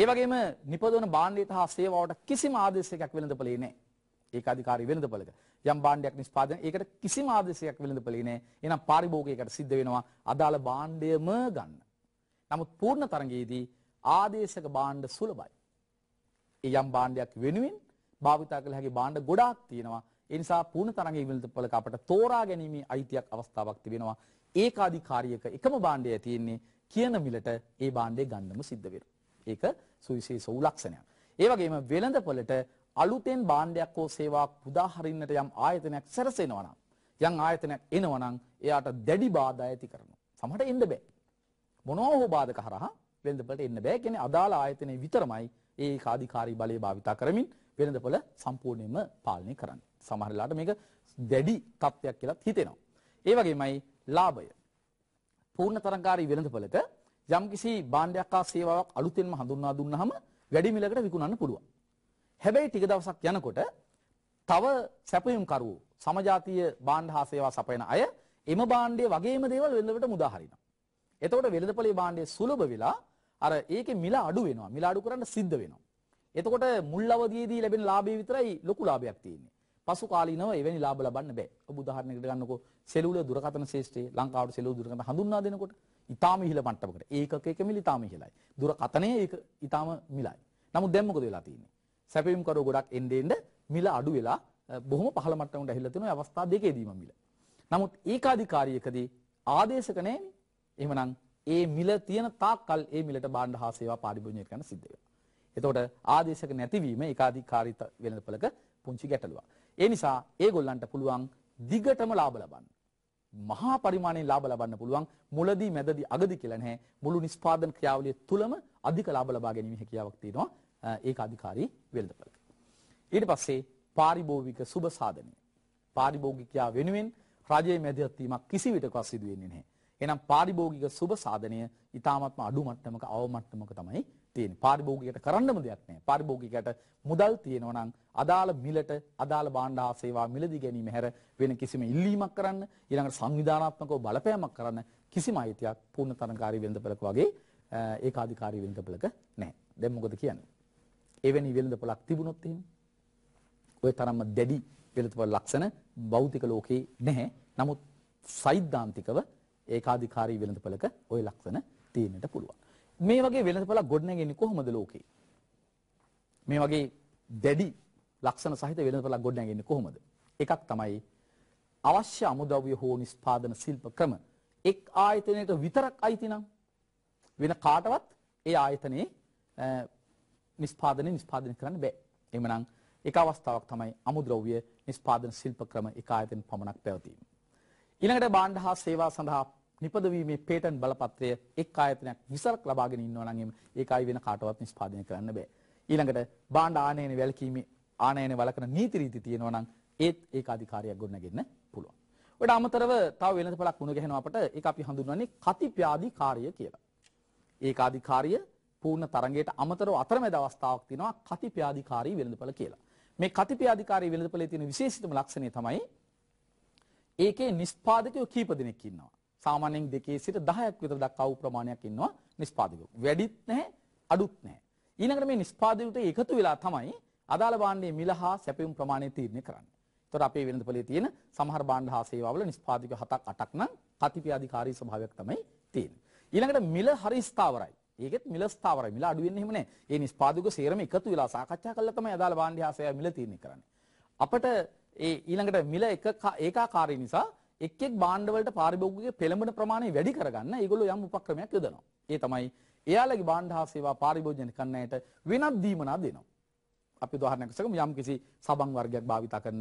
ඒ වගේම නිපදවන භාණ්ඩයට හා සේවාවට කිසිම ආදේශයක් වෙළඳපළේ නැහැ. ඒකාධිකාරී වෙළඳපළක යම් භාණ්ඩයක් නිෂ්පාදනය ඒකට කිසිම ආදේශයක් වෙළඳපළේ නැහැ. එහෙනම් පාරිභෝගිකයට සිද්ධ වෙනවා අදාළ භාණ්ඩයම ගන්න. නමුත් පූර්ණ තරගයේදී ආදේශක භාණ්ඩ සුලභයි. ඒ යම් භාණ්ඩයක් වෙනුවෙන් භාවිතා කළ හැකි භාණ්ඩ ගොඩාක් තියෙනවා. ඒ නිසා පූර්ණ තරංග විනෝදපලක අපට තෝරා ගැනීමේ අයිතියක් අවස්ථාවක් තිබෙනවා. ඒකාධිකාරියක එකම භාණ්ඩය තියෙන්නේ කියන මිලට ඒ භාණ්ඩය ගන්නම සිද්ධ වෙනවා. ඒක සුවිශේෂ උලක්ෂණයක්. ඒ වගේම වෙළඳපොලට අලුතෙන් භාණ්ඩයක් හෝ සේවාවක් පුදා හරින්නට යම් ආයතනයක් සැරසෙනවා නම් යම් ආයතනයක් එනවා නම් එයාට දැඩි බාධා ඇති කරනවා. සමහරට එන්න බෑ. මොනවා හෝ බාධක හරහා වෙළඳපොලට එන්න බෑ. කියන්නේ අදාළ ආයතනයේ විතරමයි ඒ ඒකාධිකාරී බලය භාවිතා කරමින් වෙළඳපොල සම්පූර්ණයෙන්ම පාලනය කරන්නේ. සමහරලාට මේක දැඩි තත්ත්වයක් කියලත් හිතෙනවා. ඒ වගේමයි ලාභය. පූර්ණ තරංකාරී වෙළඳපළට යම්කිසි භාණ්ඩයක් හා සේවාවක් අලුතෙන්ම හඳුන්වා දුන්නාම වැඩි මිලකට විකුණන්න පුළුවන්. හැබැයි ටික දවසක් යනකොට තව සැපයුම් කරවෝ සමජාතීය භාණ්ඩ හා සේවා සපයන අය එම භාණ්ඩයේ වගේම දේවල් වෙළඳපළට මුදා හරිනවා. එතකොට වෙළඳපළේ භාණ්ඩය සුලභ වෙලා අර ඒකේ මිල අඩු වෙනවා. මිල අඩු කරන්න සිද්ධ වෙනවා. එතකොට මුල් අවදියේදී ලැබෙන ලාභය විතරයි ලොකු ලාභයක් තියෙන්නේ. පසු කාලීනව එවැනි ලාභ ලබන්න බෑ. ඔබ උදාහරණයකට ගන්නකො සෙලුල දුරකථන ශේෂ්ඨයේ ලංකාවට සෙලුල දුරකථන හඳුන්වා දෙනකොට ඊටාම ඉහළ මට්ටමකට ඒකක එක මිල ඊටාම ඉහළයි. දුරකථනයේ ඒක ඊටාම මිලයි. නමුත් දැන් මොකද වෙලා තියෙන්නේ? සැපයීම් කරෝ ගොඩක් එන්නේ එන්න මිල අඩු වෙලා බොහොම පහළ මට්ටමකට ඇහිලා තියෙනවා අවස්ථා දෙකේදීම මිල. නමුත් ඒකාධිකාරීකදී ආදේශක නැහැනේ. එහෙමනම් ඒ මිල තියෙන තාක්කල් ඒ මිලට බාණ්ඩ හා සේවා පාරිභෝජනය කරන්න සිද්ධ වෙනවා. එතකොට ආදේශක නැතිවීම ඒකාධිකාරීත වෙළඳපළක පුංචි ගැටලුවක්. ඒ නිසා ඒගොල්ලන්ට පුළුවන් දිගටම ලාභ ලබන්න. මහා පරිමාණයෙන් ලාභ ලබන්න පුළුවන් මුලදී මැදදී අගදී කියලා නැහැ. මුළු නිෂ්පාදන ක්‍රියාවලිය තුලම අධික ලාභ ලබා ගැනීම හැකියාවක් තියෙනවා. ඒක අධිකාරී වෙළඳපළ. ඊට පස්සේ පාරිභෝගික සුබ සාධනය. පාරිභෝගිකයා වෙනුවෙන් රජයේ මැදිහත් වීමක් කිසි විටකවත් සිදු වෙන්නේ නැහැ. එහෙනම් පාරිභෝගික සුබ සාධනය ඊටාත්ම අඩු මට්ටමක අවමට්ටමක තමයි තියෙන්නේ. පාරිභෝගිකයට කරන්නම දෙයක් නැහැ. පාරිභෝගිකයට මුදල් තියෙනවා නම් අදාළ මිලට අදාළ භාණ්ඩ හා සේවා මිලදී ගැනීම හැර වෙන කිසිම ඉල්ලීමක් කරන්න, ඊළඟට සංවිධානාත්මකව බලපෑමක් කරන්න කිසිම අයිතියක් පූර්ණ තරණකාරී වෙළඳපළක වගේ ඒකාධිකාරී වෙළඳපළක නැහැ. දැන් මොකද කියන්නේ? එවැනි වෙළඳපළක් තිබුණොත් එහෙම ඔය තරම්ම දැඩි වෙළඳපළ ලක්ෂණ භෞතික ලෝකේ නැහැ. නමුත් සෛද්ධාන්තිකව ඒකාධිකාරී වෙළඳපළක ওই ලක්ෂණ තියෙන්නට පුළුවන්. මේ වගේ වෙළඳපලක් ගොඩනැගෙන්නේ කොහොමද ලෝකේ? මේ වගේ දැඩි ලක්ෂණ සහිත වෙළඳපලක් ගොඩනැගෙන්නේ කොහොමද? එකක් තමයි අවශ්‍ය අමුද්‍රව්‍ය හෝ නිෂ්පාදන ශිල්ප ක්‍රම එක් ආයතනයකට විතරක් අයිති නම් වෙන කාටවත් ඒ ආයතනයේ නිෂ්පාදනය නිෂ්පාදනය කරන්න බෑ. එමනම් එක අවස්ථාවක් තමයි අමුද්‍රව්‍ය නිෂ්පාදන ශිල්ප ක්‍රම එක ආයතන පමණක් පැවතීම. ඊළඟට භාණ්ඩ හා සේවා සඳහා නිපදවීමේ පේටන් බලපත්‍රය එක් ආයතනයක් විසරක් ලබාගෙන ඉන්නවා නම් ඒකයි වෙන කාටවත් නිෂ්පාදනය කරන්න බෑ. ඊළඟට භාණ්ඩ ආනයන වැළකීමේ ආනයන වළකන නීති රීති තියෙනවා නම් ඒත් ඒක අධිකාරියක් ගොඩනගෙන්න පුළුවන්. ඔයට අමතරව තව වෙනස පලක් වුණ ගැහෙන අපට ඒක අපි හඳුන්වන්නේ කතිප්‍යාධි කාර්ය කියලා. ඒක අධිකාරිය පූර්ණ තරගයට අමතරව අතරමැද අවස්ථාවක් තියෙනවා කතිප්‍යාධිකාරී වෙළඳපළ කියලා. මේ කතිප්‍යාධිකාරී වෙළඳපළේ තියෙන විශේෂිතම ලක්ෂණය තමයි ඒකේ නිෂ්පාදකයෝ කීප දෙනෙක් ඉන්නවා. සාමාන්‍යයෙන් දෙකේ සිට 10ක් විතර දක්වා වූ ප්‍රමාණයක් ඉන්නවා නිෂ්පාදිතව. වැඩිත් නැහැ, අඩුත් නැහැ. ඊළඟට මේ නිෂ්පාදිතයට එකතු වෙලා තමයි අදාළ භාණ්ඩයේ මිල හා සැපයුම් ප්‍රමාණය තීරණය කරන්නේ. ඒතර අපේ වෙළඳපොලේ තියෙන සමහර භාණ්ඩ හා සේවාවල නිෂ්පාදිත 7ක් 8ක් නම් කතිපය අධිකාරී ස්වභාවයක් තමයි තියෙන්නේ. ඊළඟට මිල හරි ස්ථාවරයි. ඒකෙත් මිල ස්ථාවරයි. මිල අඩු වෙන්නේ එහෙම නැහැ. ඒ නිෂ්පාදක සේරම එකතු වෙලා සාකච්ඡා කළා තමයි අදාළ භාණ්ඩ හා සේවා මිල තීරණය කරන්නේ. අපට ඒ ඊළඟට මිල එක ඒකාකාරී නිසා එක් එක් බාණ්ඩ වලට පාරිභෝගික පෙළඹෙන ප්‍රමාණය වැඩි කරගන්න ඒගොල්ලෝ යම් උපක්‍රමයක් යොදනවා. ඒ තමයි එයාලගේ බාණ්ඩ හා සේවා පාරිභෝජන කන්නයට වෙනත් දීමනා දෙනවා. අපි උදාහරණයක් සකමු යම් කිසි සබන් වර්ගයක් භාවිත කරන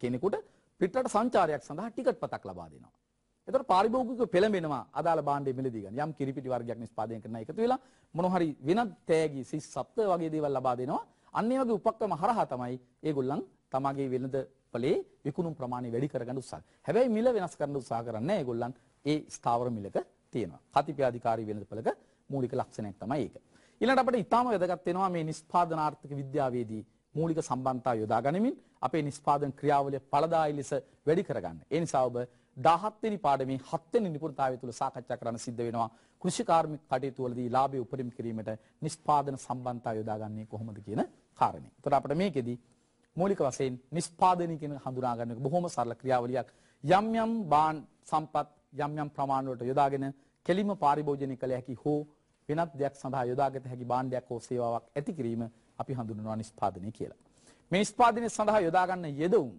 කෙනෙකුට පිටරට සංචාරයක් සඳහා ටිකට් පතක් ලබා දෙනවා. එතකොට පාරිභෝගික පෙළඹෙනවා අදාළ භාණ්ඩය මිලදී ගන්න. යම් කිරිපිටි වර්ගයක් නිෂ්පාදනය කරන එකතු වෙලා මොන හරි වෙනත් තෑගි සිස් සප්ත වගේ දේවල් ලබා දෙනවා. අන්න ඒ වගේ උපක්‍රම හරහා තමයි ඒගොල්ලන් තමගේ වෙළඳ කලේ විකුණුම් ප්‍රමාණය වැඩි කරගන්න උත්සාහ. හැබැයි මිල වෙනස් කරන්න උත්සාහ කරන්නේ ඒගොල්ලන් ඒ ස්ථාවර මිලක තියෙනවා. කතිපය අධිකාරී වෙළඳපළක මූලික ලක්ෂණයක් තමයි ඒක. ඊළඟට අපිට ඊටාම වැදගත් වෙනවා මේ නිෂ්පාදනාර්ථක විද්‍යාවේදී මූලික සම්බන්ධතා යොදා ගනිමින් අපේ නිෂ්පාදන ක්‍රියාවලිය ඵලදායී ලෙස වැඩි කරගන්න. ඒ නිසා ඔබ 17 වෙනි පාඩමේ 7 වෙනි නිපුණතාවය තුළ සාකච්ඡා කරන්න සිද්ධ වෙනවා. කෘෂිකාර්මික කටයුතු වලදී ලාභය උපරිම කිරීමට නිෂ්පාදන සම්බන්ධතා යොදාගන්නේ කොහොමද කියන කාරණේ. එතකොට අපිට මේකෙදී මූලික වශයෙන් නිෂ්පාදනය කියන හඳුනා ගන්න එක බොහොම සරල ක්‍රියාවලියක්. යම් යම් බාන් සම්පත් යම් යම් ප්‍රමාණ වලට යොදාගෙන කෙලිම පාරිභෝජනය කළ හැකි හෝ වෙනත් දෙයක් සඳහා යොදාගත හැකි භාණ්ඩයක් හෝ සේවාවක් ඇති කිරීම අපි හඳුන්වනවා නිෂ්පාදනය කියලා. මේ නිෂ්පාදනය සඳහා යොදා ගන්න යෙදවුම්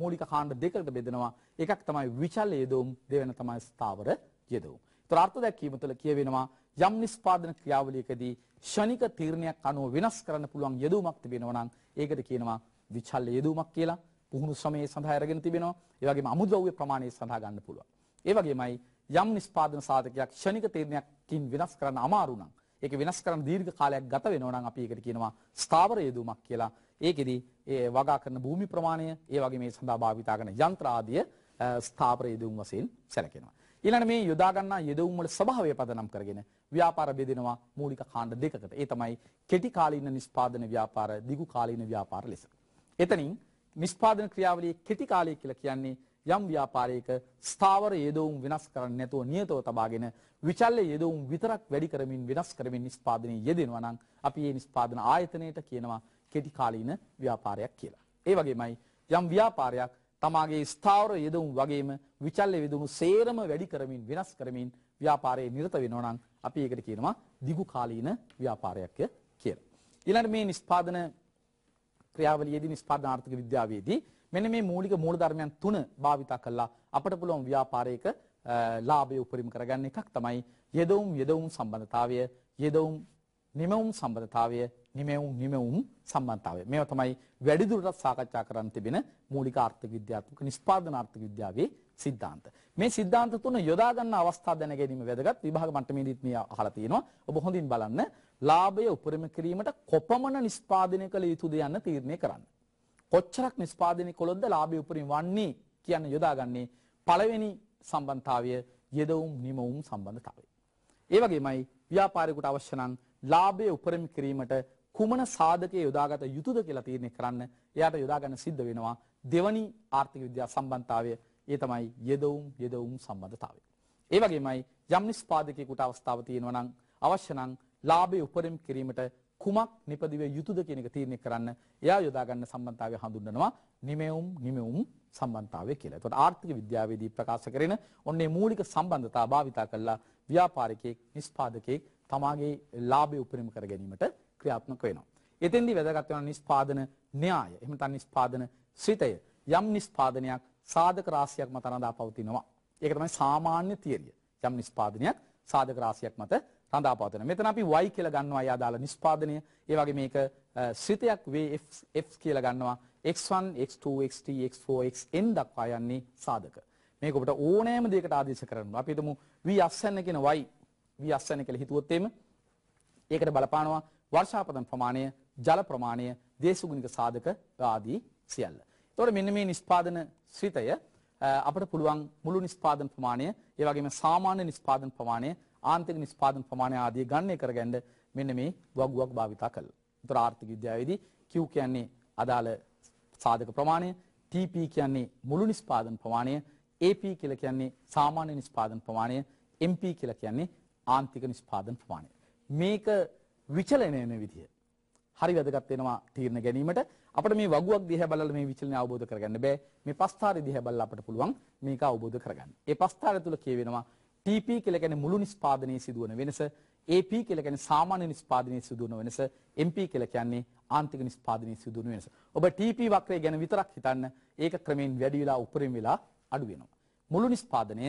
මූලික කාණ්ඩ දෙකකට බෙදෙනවා. එකක් තමයි විචල්‍ය යෙදවුම්, දෙවෙනි තමයි ස්ථාවර යෙදවුම්. ඒතර අර්ථ දැක්වීම තුළ කියවෙනවා යම් නිෂ්පාදන ක්‍රියාවලියකදී ෂණික තීරණයක් අනුව වෙනස් කරන්න පුළුවන් යෙදවුමක් තිබෙනවා නම් ඒකට කියනවා විචල්ල යෙදවීමක් කියලා පුහුණු ශ්‍රමයේ සඳහා අරගෙන තිබෙනවා. ඒ වගේම අමුද්‍රව්‍ය ප්‍රමාණය සඳහා ගන්න පුළුවන්. ඒ වගේමයි යම් නිෂ්පාදන සාධකයක් ක්ෂණික තීරණයකින් වෙනස් කරන්න අමාරු නම් ඒක වෙනස් කරන්න දීර්ඝ කාලයක් ගත වෙනවා නම් අපි ඒකට කියනවා ස්ථාවර යෙදවීමක් කියලා. ඒකෙදි ඒ වගා කරන භූමි ප්‍රමාණය, ඒ වගේ මේ සඳහා භාවිත කරන යන්ත්‍ර ආදිය ස්ථාවර යෙදවීම් වශයෙන් සැලකෙනවා. ඊළඟට මේ යොදා ගන්නා යෙදවුම් වල ස්වභාවය පදනම් කරගෙන ව්‍යාපාර බෙදෙනවා මූලික කාණ්ඩ දෙකකට. ඒ තමයි කෙටි කාලීන නිෂ්පාදන ව්‍යාපාර, දිගු කාලීන ව්‍යාපාර ලෙස. එතනින් නිෂ්පාදන ක්‍රියාවලියේ කෙටි කාලය කියලා කියන්නේ යම් ව්‍යාපාරයක ස්ථාවර යෙදවුම් වෙනස් කරන්නේ නැතුව නියතව තබාගෙන විචල්්‍ය යෙදවුම් විතරක් වැඩි කරමින් වෙනස් කරමින් නිෂ්පාදනයේ යෙදෙනවා නම් අපි මේ නිෂ්පාදන ආයතනයට කියනවා කෙටි කාලීන ව්‍යාපාරයක් කියලා. ඒ වගේමයි යම් ව්‍යාපාරයක් තමාගේ ස්ථාවර යෙදවුම් වගේම විචල්්‍ය යෙදවුම් සේරම වැඩි කරමින් වෙනස් කරමින් ව්‍යාපාරයේ නිරත වෙනවා නම් අපි ඒකට කියනවා දිගු කාලීන ව්‍යාපාරයක් කියලා. ඊළඟට මේ නිෂ්පාදන ක්‍රියාවලියේදී නිෂ්පාදනාර්ථක විද්‍යාවේදී මෙන්න මේ මූලික මූලධර්මයන් තුන භාවිතා කළා අපට පුළුවන් ව්‍යාපාරයක ලාභය උපරිම කරගන්න එකක් තමයි යෙදවුම් යෙදවුම් සම්බන්ධතාවය යෙදවුම් නිමවුම් සම්බන්ධතාවය නිමවුම් නිමවුම් සම්බන්ධතාවය මේවා තමයි වැඩිදුරටත් සාකච්ඡා කරන්න තිබෙන මූලික ආර්ථික විද්‍යාත්මක නිෂ්පාදන ආර්ථික විද්‍යාවේ සිද්ධාන්ත මේ සිද්ධාන්ත තුන යොදා ගන්න අවස්ථා දැන ගැනීම වැදගත් විභාග මට්ටමේදීත් මේ අහලා තියෙනවා ඔබ හොඳින් බලන්න ලාභය උපරිම කිරීමට කොපමණ නිෂ්පාදනය කළ යුතුද යන්න තීරණය කරන්න. කොච්චරක් නිෂ්පාදනය කළොත්ද ලාභය උපරිම වන්නේ කියන්න යොදාගන්නේ පළවෙනි සම්බන්ධතාවය යෙදවුම් නිමවුම් සම්බන්ධතාවය. ඒ වගේමයි ව්‍යාපාරිකට අවශ්‍ය නම් ලාභය උපරිම කිරීමට කුමන සාධකයේ යොදාගත යුතුද කියලා තීරණය කරන්න එයාට යොදාගන්න සිද්ධ වෙනවා දෙවනි ආර්ථික විද්‍යා සම්බන්ධතාවය ඒ තමයි යෙදවුම් යෙදවුම් සම්බන්ධතාවය. ඒ වගේමයි යම් නිෂ්පාදකයෙකුට අවස්ථාව තියෙනවා නම් අවශ්‍ය නම් ලාභය උපරිම කිරීමට කුමක් නිපදිව යුතුද කියන එක තීරණය කරන්න එයා යොදා ගන්න සම්බන්ධතාවය හඳුන්වනවා නිමෙවුම් නිමෙවුම් සම්බන්ධතාවය කියලා. එතකොට ආර්ථික විද්‍යාවේදී ප්‍රකාශ කරන ඔන්නේ මූලික සම්බන්ධතා භාවිතා කළා ව්‍යාපාරිකයෙක් නිෂ්පාදකයෙක් තමාගේ ලාභය උපරිම කර ගැනීමට ක්‍රියාත්මක වෙනවා. එතෙන්දී වැදගත් වෙන නිෂ්පාදන න්‍යාය එහෙම නැත්නම් නිෂ්පාදන සිතය යම් නිෂ්පාදනයක් සාධක රාශියක් මත රඳා පවතිනවා. ඒක තමයි සාමාන්‍ය තියරිය. යම් නිෂ්පාදනයක් සාධක රාශියක් මත රඳා පවතන. මෙතන අපි y කියලා ගන්නවා ඒ අදාළ නිෂ්පාදනය. ඒ වගේ මේක සිතයක් VFX කියලා ගන්නවා. x1, x2, x3, x4, xn දක්වා යන්නේ සාධක. මේක ඔබට ඕනෑම දෙයකට ආදේශ කරනවා. අපි හිතමු v අස්සන්න කියන y v අස්සන්න කියලා හිතුවොත් එimhe ඒකට බලපානවා වර්ෂාපතන ප්‍රමාණය, ජල ප්‍රමාණය, දේශගුණික සාධක ආදී සියල්ල. එතකොට මෙන්න මේ නිෂ්පාදන සිතය අපට පුළුවන් මුළු නිෂ්පාදන ප්‍රමාණය, ඒ වගේම සාමාන්‍ය නිෂ්පාදන ප්‍රමාණය ආන්තික නිෂ්පාදන ප්‍රමාණය ආදී ගණනය කරගන්න මෙන්න මේ වගුවක් භාවිතා කළා. ඒතර ආර්ථික විද්‍යාවේදී Q කියන්නේ අදාළ සාධක ප්‍රමාණය, TP කියන්නේ මුළු නිෂ්පාදන ප්‍රමාණය, AP කියලා කියන්නේ සාමාන්‍ය නිෂ්පාදන ප්‍රමාණය, MP කියලා කියන්නේ ආන්තික නිෂ්පාදන ප්‍රමාණය. මේක විචලනය වෙන විදිය. හරි වැදගත් වෙනවා තීරණ ගැනීමට. අපිට මේ වගුවක් දිහා බලලා මේ විචලනය අවබෝධ කරගන්න බෑ. මේ පස්තරය දිහා බලලා අපිට පුළුවන් මේක අවබෝධ කරගන්න. ඒ පස්තරය තුල කියවෙනවා TP කියලා කියන්නේ මුළු නිෂ්පාදනයේ සිදුවන වෙනස, AP කියලා කියන්නේ සාමාන්‍ය නිෂ්පාදනයේ සිදුවන වෙනස, MP කියලා කියන්නේ ආන්තික නිෂ්පාදනයේ සිදුවන වෙනස. ඔබ TP වක්‍රය ගැන විතරක් හිතන්න ඒක ක්‍රමෙන් වැඩි වෙලා උපරිම වෙලා අඩු වෙනවා. මුළු නිෂ්පාදනය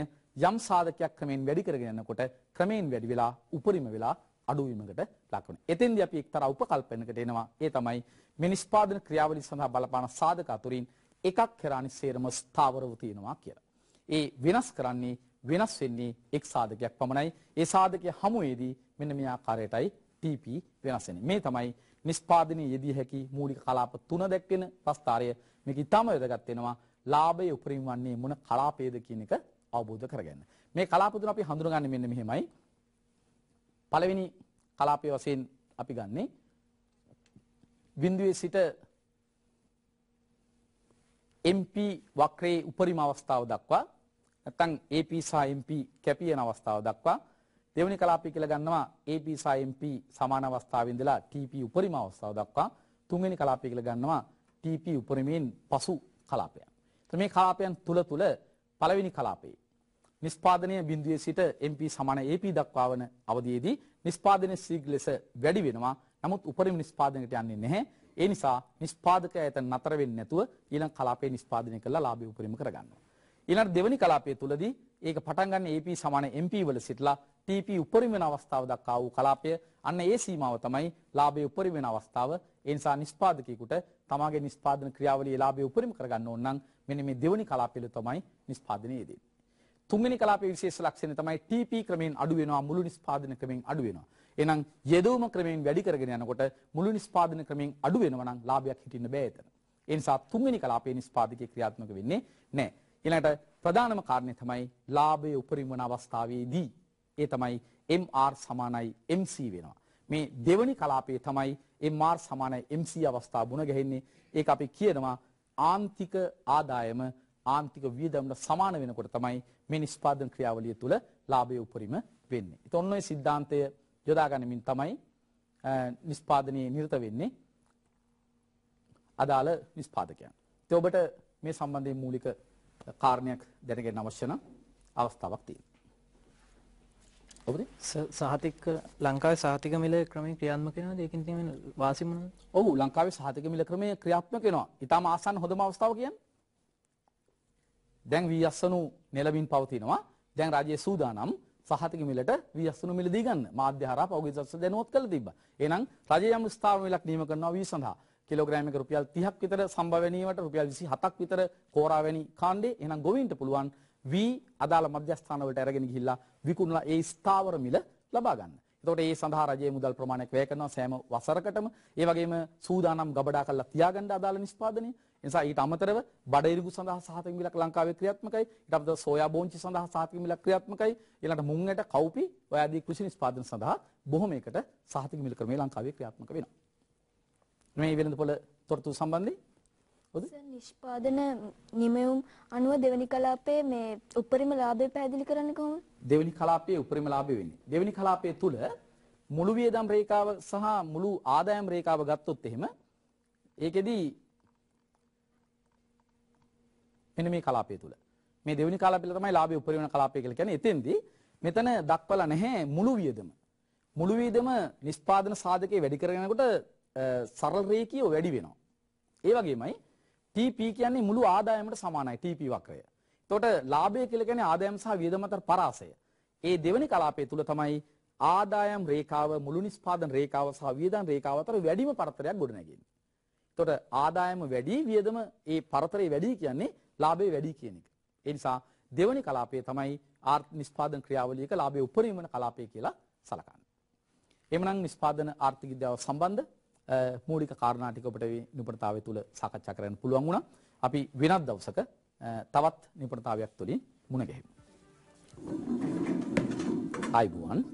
යම් සාධකයක් ක්‍රමෙන් වැඩි කරගෙන යනකොට ක්‍රමෙන් වැඩි වෙලා උපරිම වෙලා අඩුවීමකට ලක්වන. එතෙන්දී අපි එක්තරා උපකල්පනකට එනවා. ඒ තමයි මේ නිෂ්පාදන ක්‍රියාවලිය සඳහා බලපාන සාධක අතුරින් එකක් කරානි සේරම ස්ථාවරව තියෙනවා කියලා. ඒ වෙනස් කරන්නේ වෙනස් වෙන්නේ එක් සාධකයක් පමණයි. ඒ සාධකයේ හමුවේදී මෙන්න මේ ආකාරයටයි TP වෙනස් වෙන්නේ. මේ තමයි නිෂ්පාදනයේ යෙදී හැකි මූලික කලාප තුන දැක්වෙන ප්‍රස්ථාරය. මේක ඊටම වැදගත් වෙනවා. ලාභයේ උපරිම වන්නේ මොන කලාපයේද කියන එක අවබෝධ කරගන්න. මේ කලාප තුන අපි හඳුනගන්නේ මෙන්න මෙහෙමයි. පළවෙනි කලාපයේ වශයෙන් අපි ගන්නේ බිඳුවේ සිට MP වක්‍රයේ උපරිම අවස්ථාව දක්වා නැත්නම් AP සහ MP කැපියන අවස්ථාව දක්වා දෙවනි කලාපය කියලා ගන්නවා AP සහ MP සමාන අවස්ථාවේ ඉඳලා TP උපරිම අවස්ථාව දක්වා තුන්වෙනි කලාපය කියලා ගන්නවා TP උපරිමයෙන් පසු කලාපයන්. එතකොට මේ කලාපයන් තුල තුල පළවෙනි කලාපයේ නිෂ්පාදනීය බිඳුවේ සිට MP සමාන AP දක්වා වන අවධියේදී නිෂ්පාදනයේ සීග් ලෙස වැඩි වෙනවා. නමුත් උපරිම නිෂ්පාදනයට යන්නේ නැහැ. ඒ නිසා නිෂ්පාදකයා එතන නතර වෙන්නේ නැතුව ඊළඟ කලාපයේ නිෂ්පාදනය කරලා ලාභය උපරිම කරගන්නවා. ඊළඟ දෙවැනි කලාපය තුලදී ඒක පටන් ගන්න AP සමාන MP වල සිටලා TP උපරිම වෙන අවස්ථාව දක්වා වූ කලාපය අන්න ඒ සීමාව තමයි ලාභයේ උපරිම වෙන අවස්ථාව. ඒ නිසා නිෂ්පාදකයෙකුට තමාගේ නිෂ්පාදන ක්‍රියාවලියේ ලාභය උපරිම කරගන්න ඕන නම් මෙන්න මේ දෙවැනි කලාපය තමයි නිෂ්පාදනයේ යෙදෙන්නේ. තුන්වෙනි කලාපයේ විශේෂ ලක්ෂණය තමයි TP ක්‍රමයෙන් අඩු වෙනවා මුළු නිෂ්පාදන ක්‍රමයෙන් අඩු වෙනවා. එහෙනම් යෙදවුම ක්‍රමයෙන් වැඩි කරගෙන යනකොට මුළු නිෂ්පාදන ක්‍රමයෙන් අඩු වෙනවා නම් ලාභයක් හිටින්න බෑ එතන. ඒ නිසා තුන්වෙනි කලාපයේ නිෂ්පාදකයේ ක්‍රියාත්මක වෙන්නේ නැහැ. ඊළඟට ප්‍රධානම කාරණය තමයි ලාභය උපරිම වන අවස්ථාවේදී ඒ තමයි MR සමානයි MC වෙනවා. මේ දෙවනි කලාපයේ තමයි MR සමානයි MC අවස්ථාව වුණ ගැහෙන්නේ. ඒක අපි කියනවා ආන්තික ආදායම ආන්තික වියදමට සමාන වෙනකොට තමයි මේ නිෂ්පාදන ක්‍රියාවලිය තුළ ලාභය උපරිම වෙන්නේ. ඉතින් ඔන්න ඔය સિદ્ધාන්තය යොදා ගනිමින් තමයි නිෂ්පාදනයේ නිරත වෙන්නේ අදාළ නිෂ්පාදකයන්. ඉතින් ඔබට මේ සම්බන්ධයෙන් මූලික කාරණයක් දැනගෙන අවශ්‍යන අවස්ථාවක් තියෙන. ඔබද සහතික ලංකාවේ සහතික මිල ක්‍රමය ක්‍රියාත්මක වෙනවද? ඒකෙන් තියෙන වාසි මොනවද? ඔව් ලංකාවේ සහතික මිල ක්‍රමය ක්‍රියාත්මක වෙනවා. ඊටාම ආසන්න හොඳම අවස්ථාව කියන්නේ. දැන් වී අස්සනු නෙලමින් පවතිනවා. දැන් රාජ්‍ය සූදානම් සහතික මිලට වී අස්සනු මිල දී ගන්න. මාධ්‍ය හරහා පෞද්ගලික දැනුවත් කළ තිබ්බා. එහෙනම් රජය යම් ස්ථාවර මිලක් නියම කරනවා වී සඳහා. කිලෝග්‍රෑම් එක රුපියල් 30ක් විතර සම්භාවනීයවට රුපියල් 27ක් විතර කෝරාවැනි කාණ්ඩේ එහෙනම් ගොවීන්ට පුළුවන් වී අදාළ මධ්‍යස්ථාන වලට අරගෙන ගිහිල්ලා විකුණලා ඒ ස්ථාවර මිල ලබා ගන්න. එතකොට ඒ සඳහා රජයේ මුදල් ප්‍රමාණයක් වැය කරනවා සෑම වසරකටම. ඒ වගේම සූදානම් ගබඩා කරලා තියාගන්න අදාළ නිෂ්පාදනය. නිසා ඊට අමතරව බඩිරිගු සඳහා සහතික මිලක් ලංකාවේ ක්‍රියාත්මකයි. ඊට අමතරව සෝයා බෝංචි සඳහා සහතික මිලක් ක්‍රියාත්මකයි. ඊළඟට මුං ඇට කව්පි ඔය ආදී කෘෂි නිෂ්පාදන සඳහා බොහොමයකට සහතික මිල ක්‍රමය ලංකාවේ ක්‍රියාත්මක වෙනවා. මේ වෙළඳ පොළ තොරතුරු සම්බන්ධයෙන් නිෂ්පාදන නිමයුම් අනුව දෙවනි කලාපයේ මේ උපරිම ලාභය පැහැදිලි කරන්න කොහොමද? දෙවනි කලාපයේ උපරිම ලාභය වෙන්නේ. දෙවනි කලාපයේ තුල මුළු වියදම් රේඛාව සහ මුළු ආදායම් රේඛාව ගත්තොත් එහෙම ඒකෙදි මෙන්න මේ කලාපය තුල මේ දෙවනි කලාපය තමයි ලාභය උපරිම කලාපය කියලා කියන්නේ. එතෙන්දී මෙතන දක්වලා නැහැ මුළු වියදම. මුළු වියදම නිෂ්පාදන සාධකයේ වැඩි කරගෙනනකොට සරල රේඛීය වැඩි වෙනවා. ඒ වගේමයි TP කියන්නේ මුළු ආදායමට සමානයි TP වක්‍රය. එතකොට ලාභය කියලා කියන්නේ ආදායම් සහ වියදම අතර පරාසය. ඒ දෙවැනි කලාපය තුල තමයි ආදායම් රේඛාව මුළු නිෂ්පාදන රේඛාව සහ වියදම් රේඛාව අතර වැඩිම පරතරයක් ගොඩනැගෙන්නේ. එතකොට ආදායම වැඩි වියදම ඒ පරතරය වැඩි කියන්නේ ලාභය වැඩි කියන එක. ඒ නිසා දෙවැනි කලාපය තමයි ආර්ථ නිෂ්පාදන ක්‍රියාවලියක ලාභයේ උපරිමන කලාපය කියලා සලකන්නේ. එhmenan නිෂ්පාදන ආර්ථික විද්‍යාව සම්බන්ධ මූලික කාරණා ටික ඔබට මේ නිපුණතාවය තුල සාකච්ඡා කරන්න පුළුවන් වුණා. අපි වෙනත් දවසක තවත් නිපුණතාවයක් තුලින් මුණ ගැහෙමු. ආයිබුවන්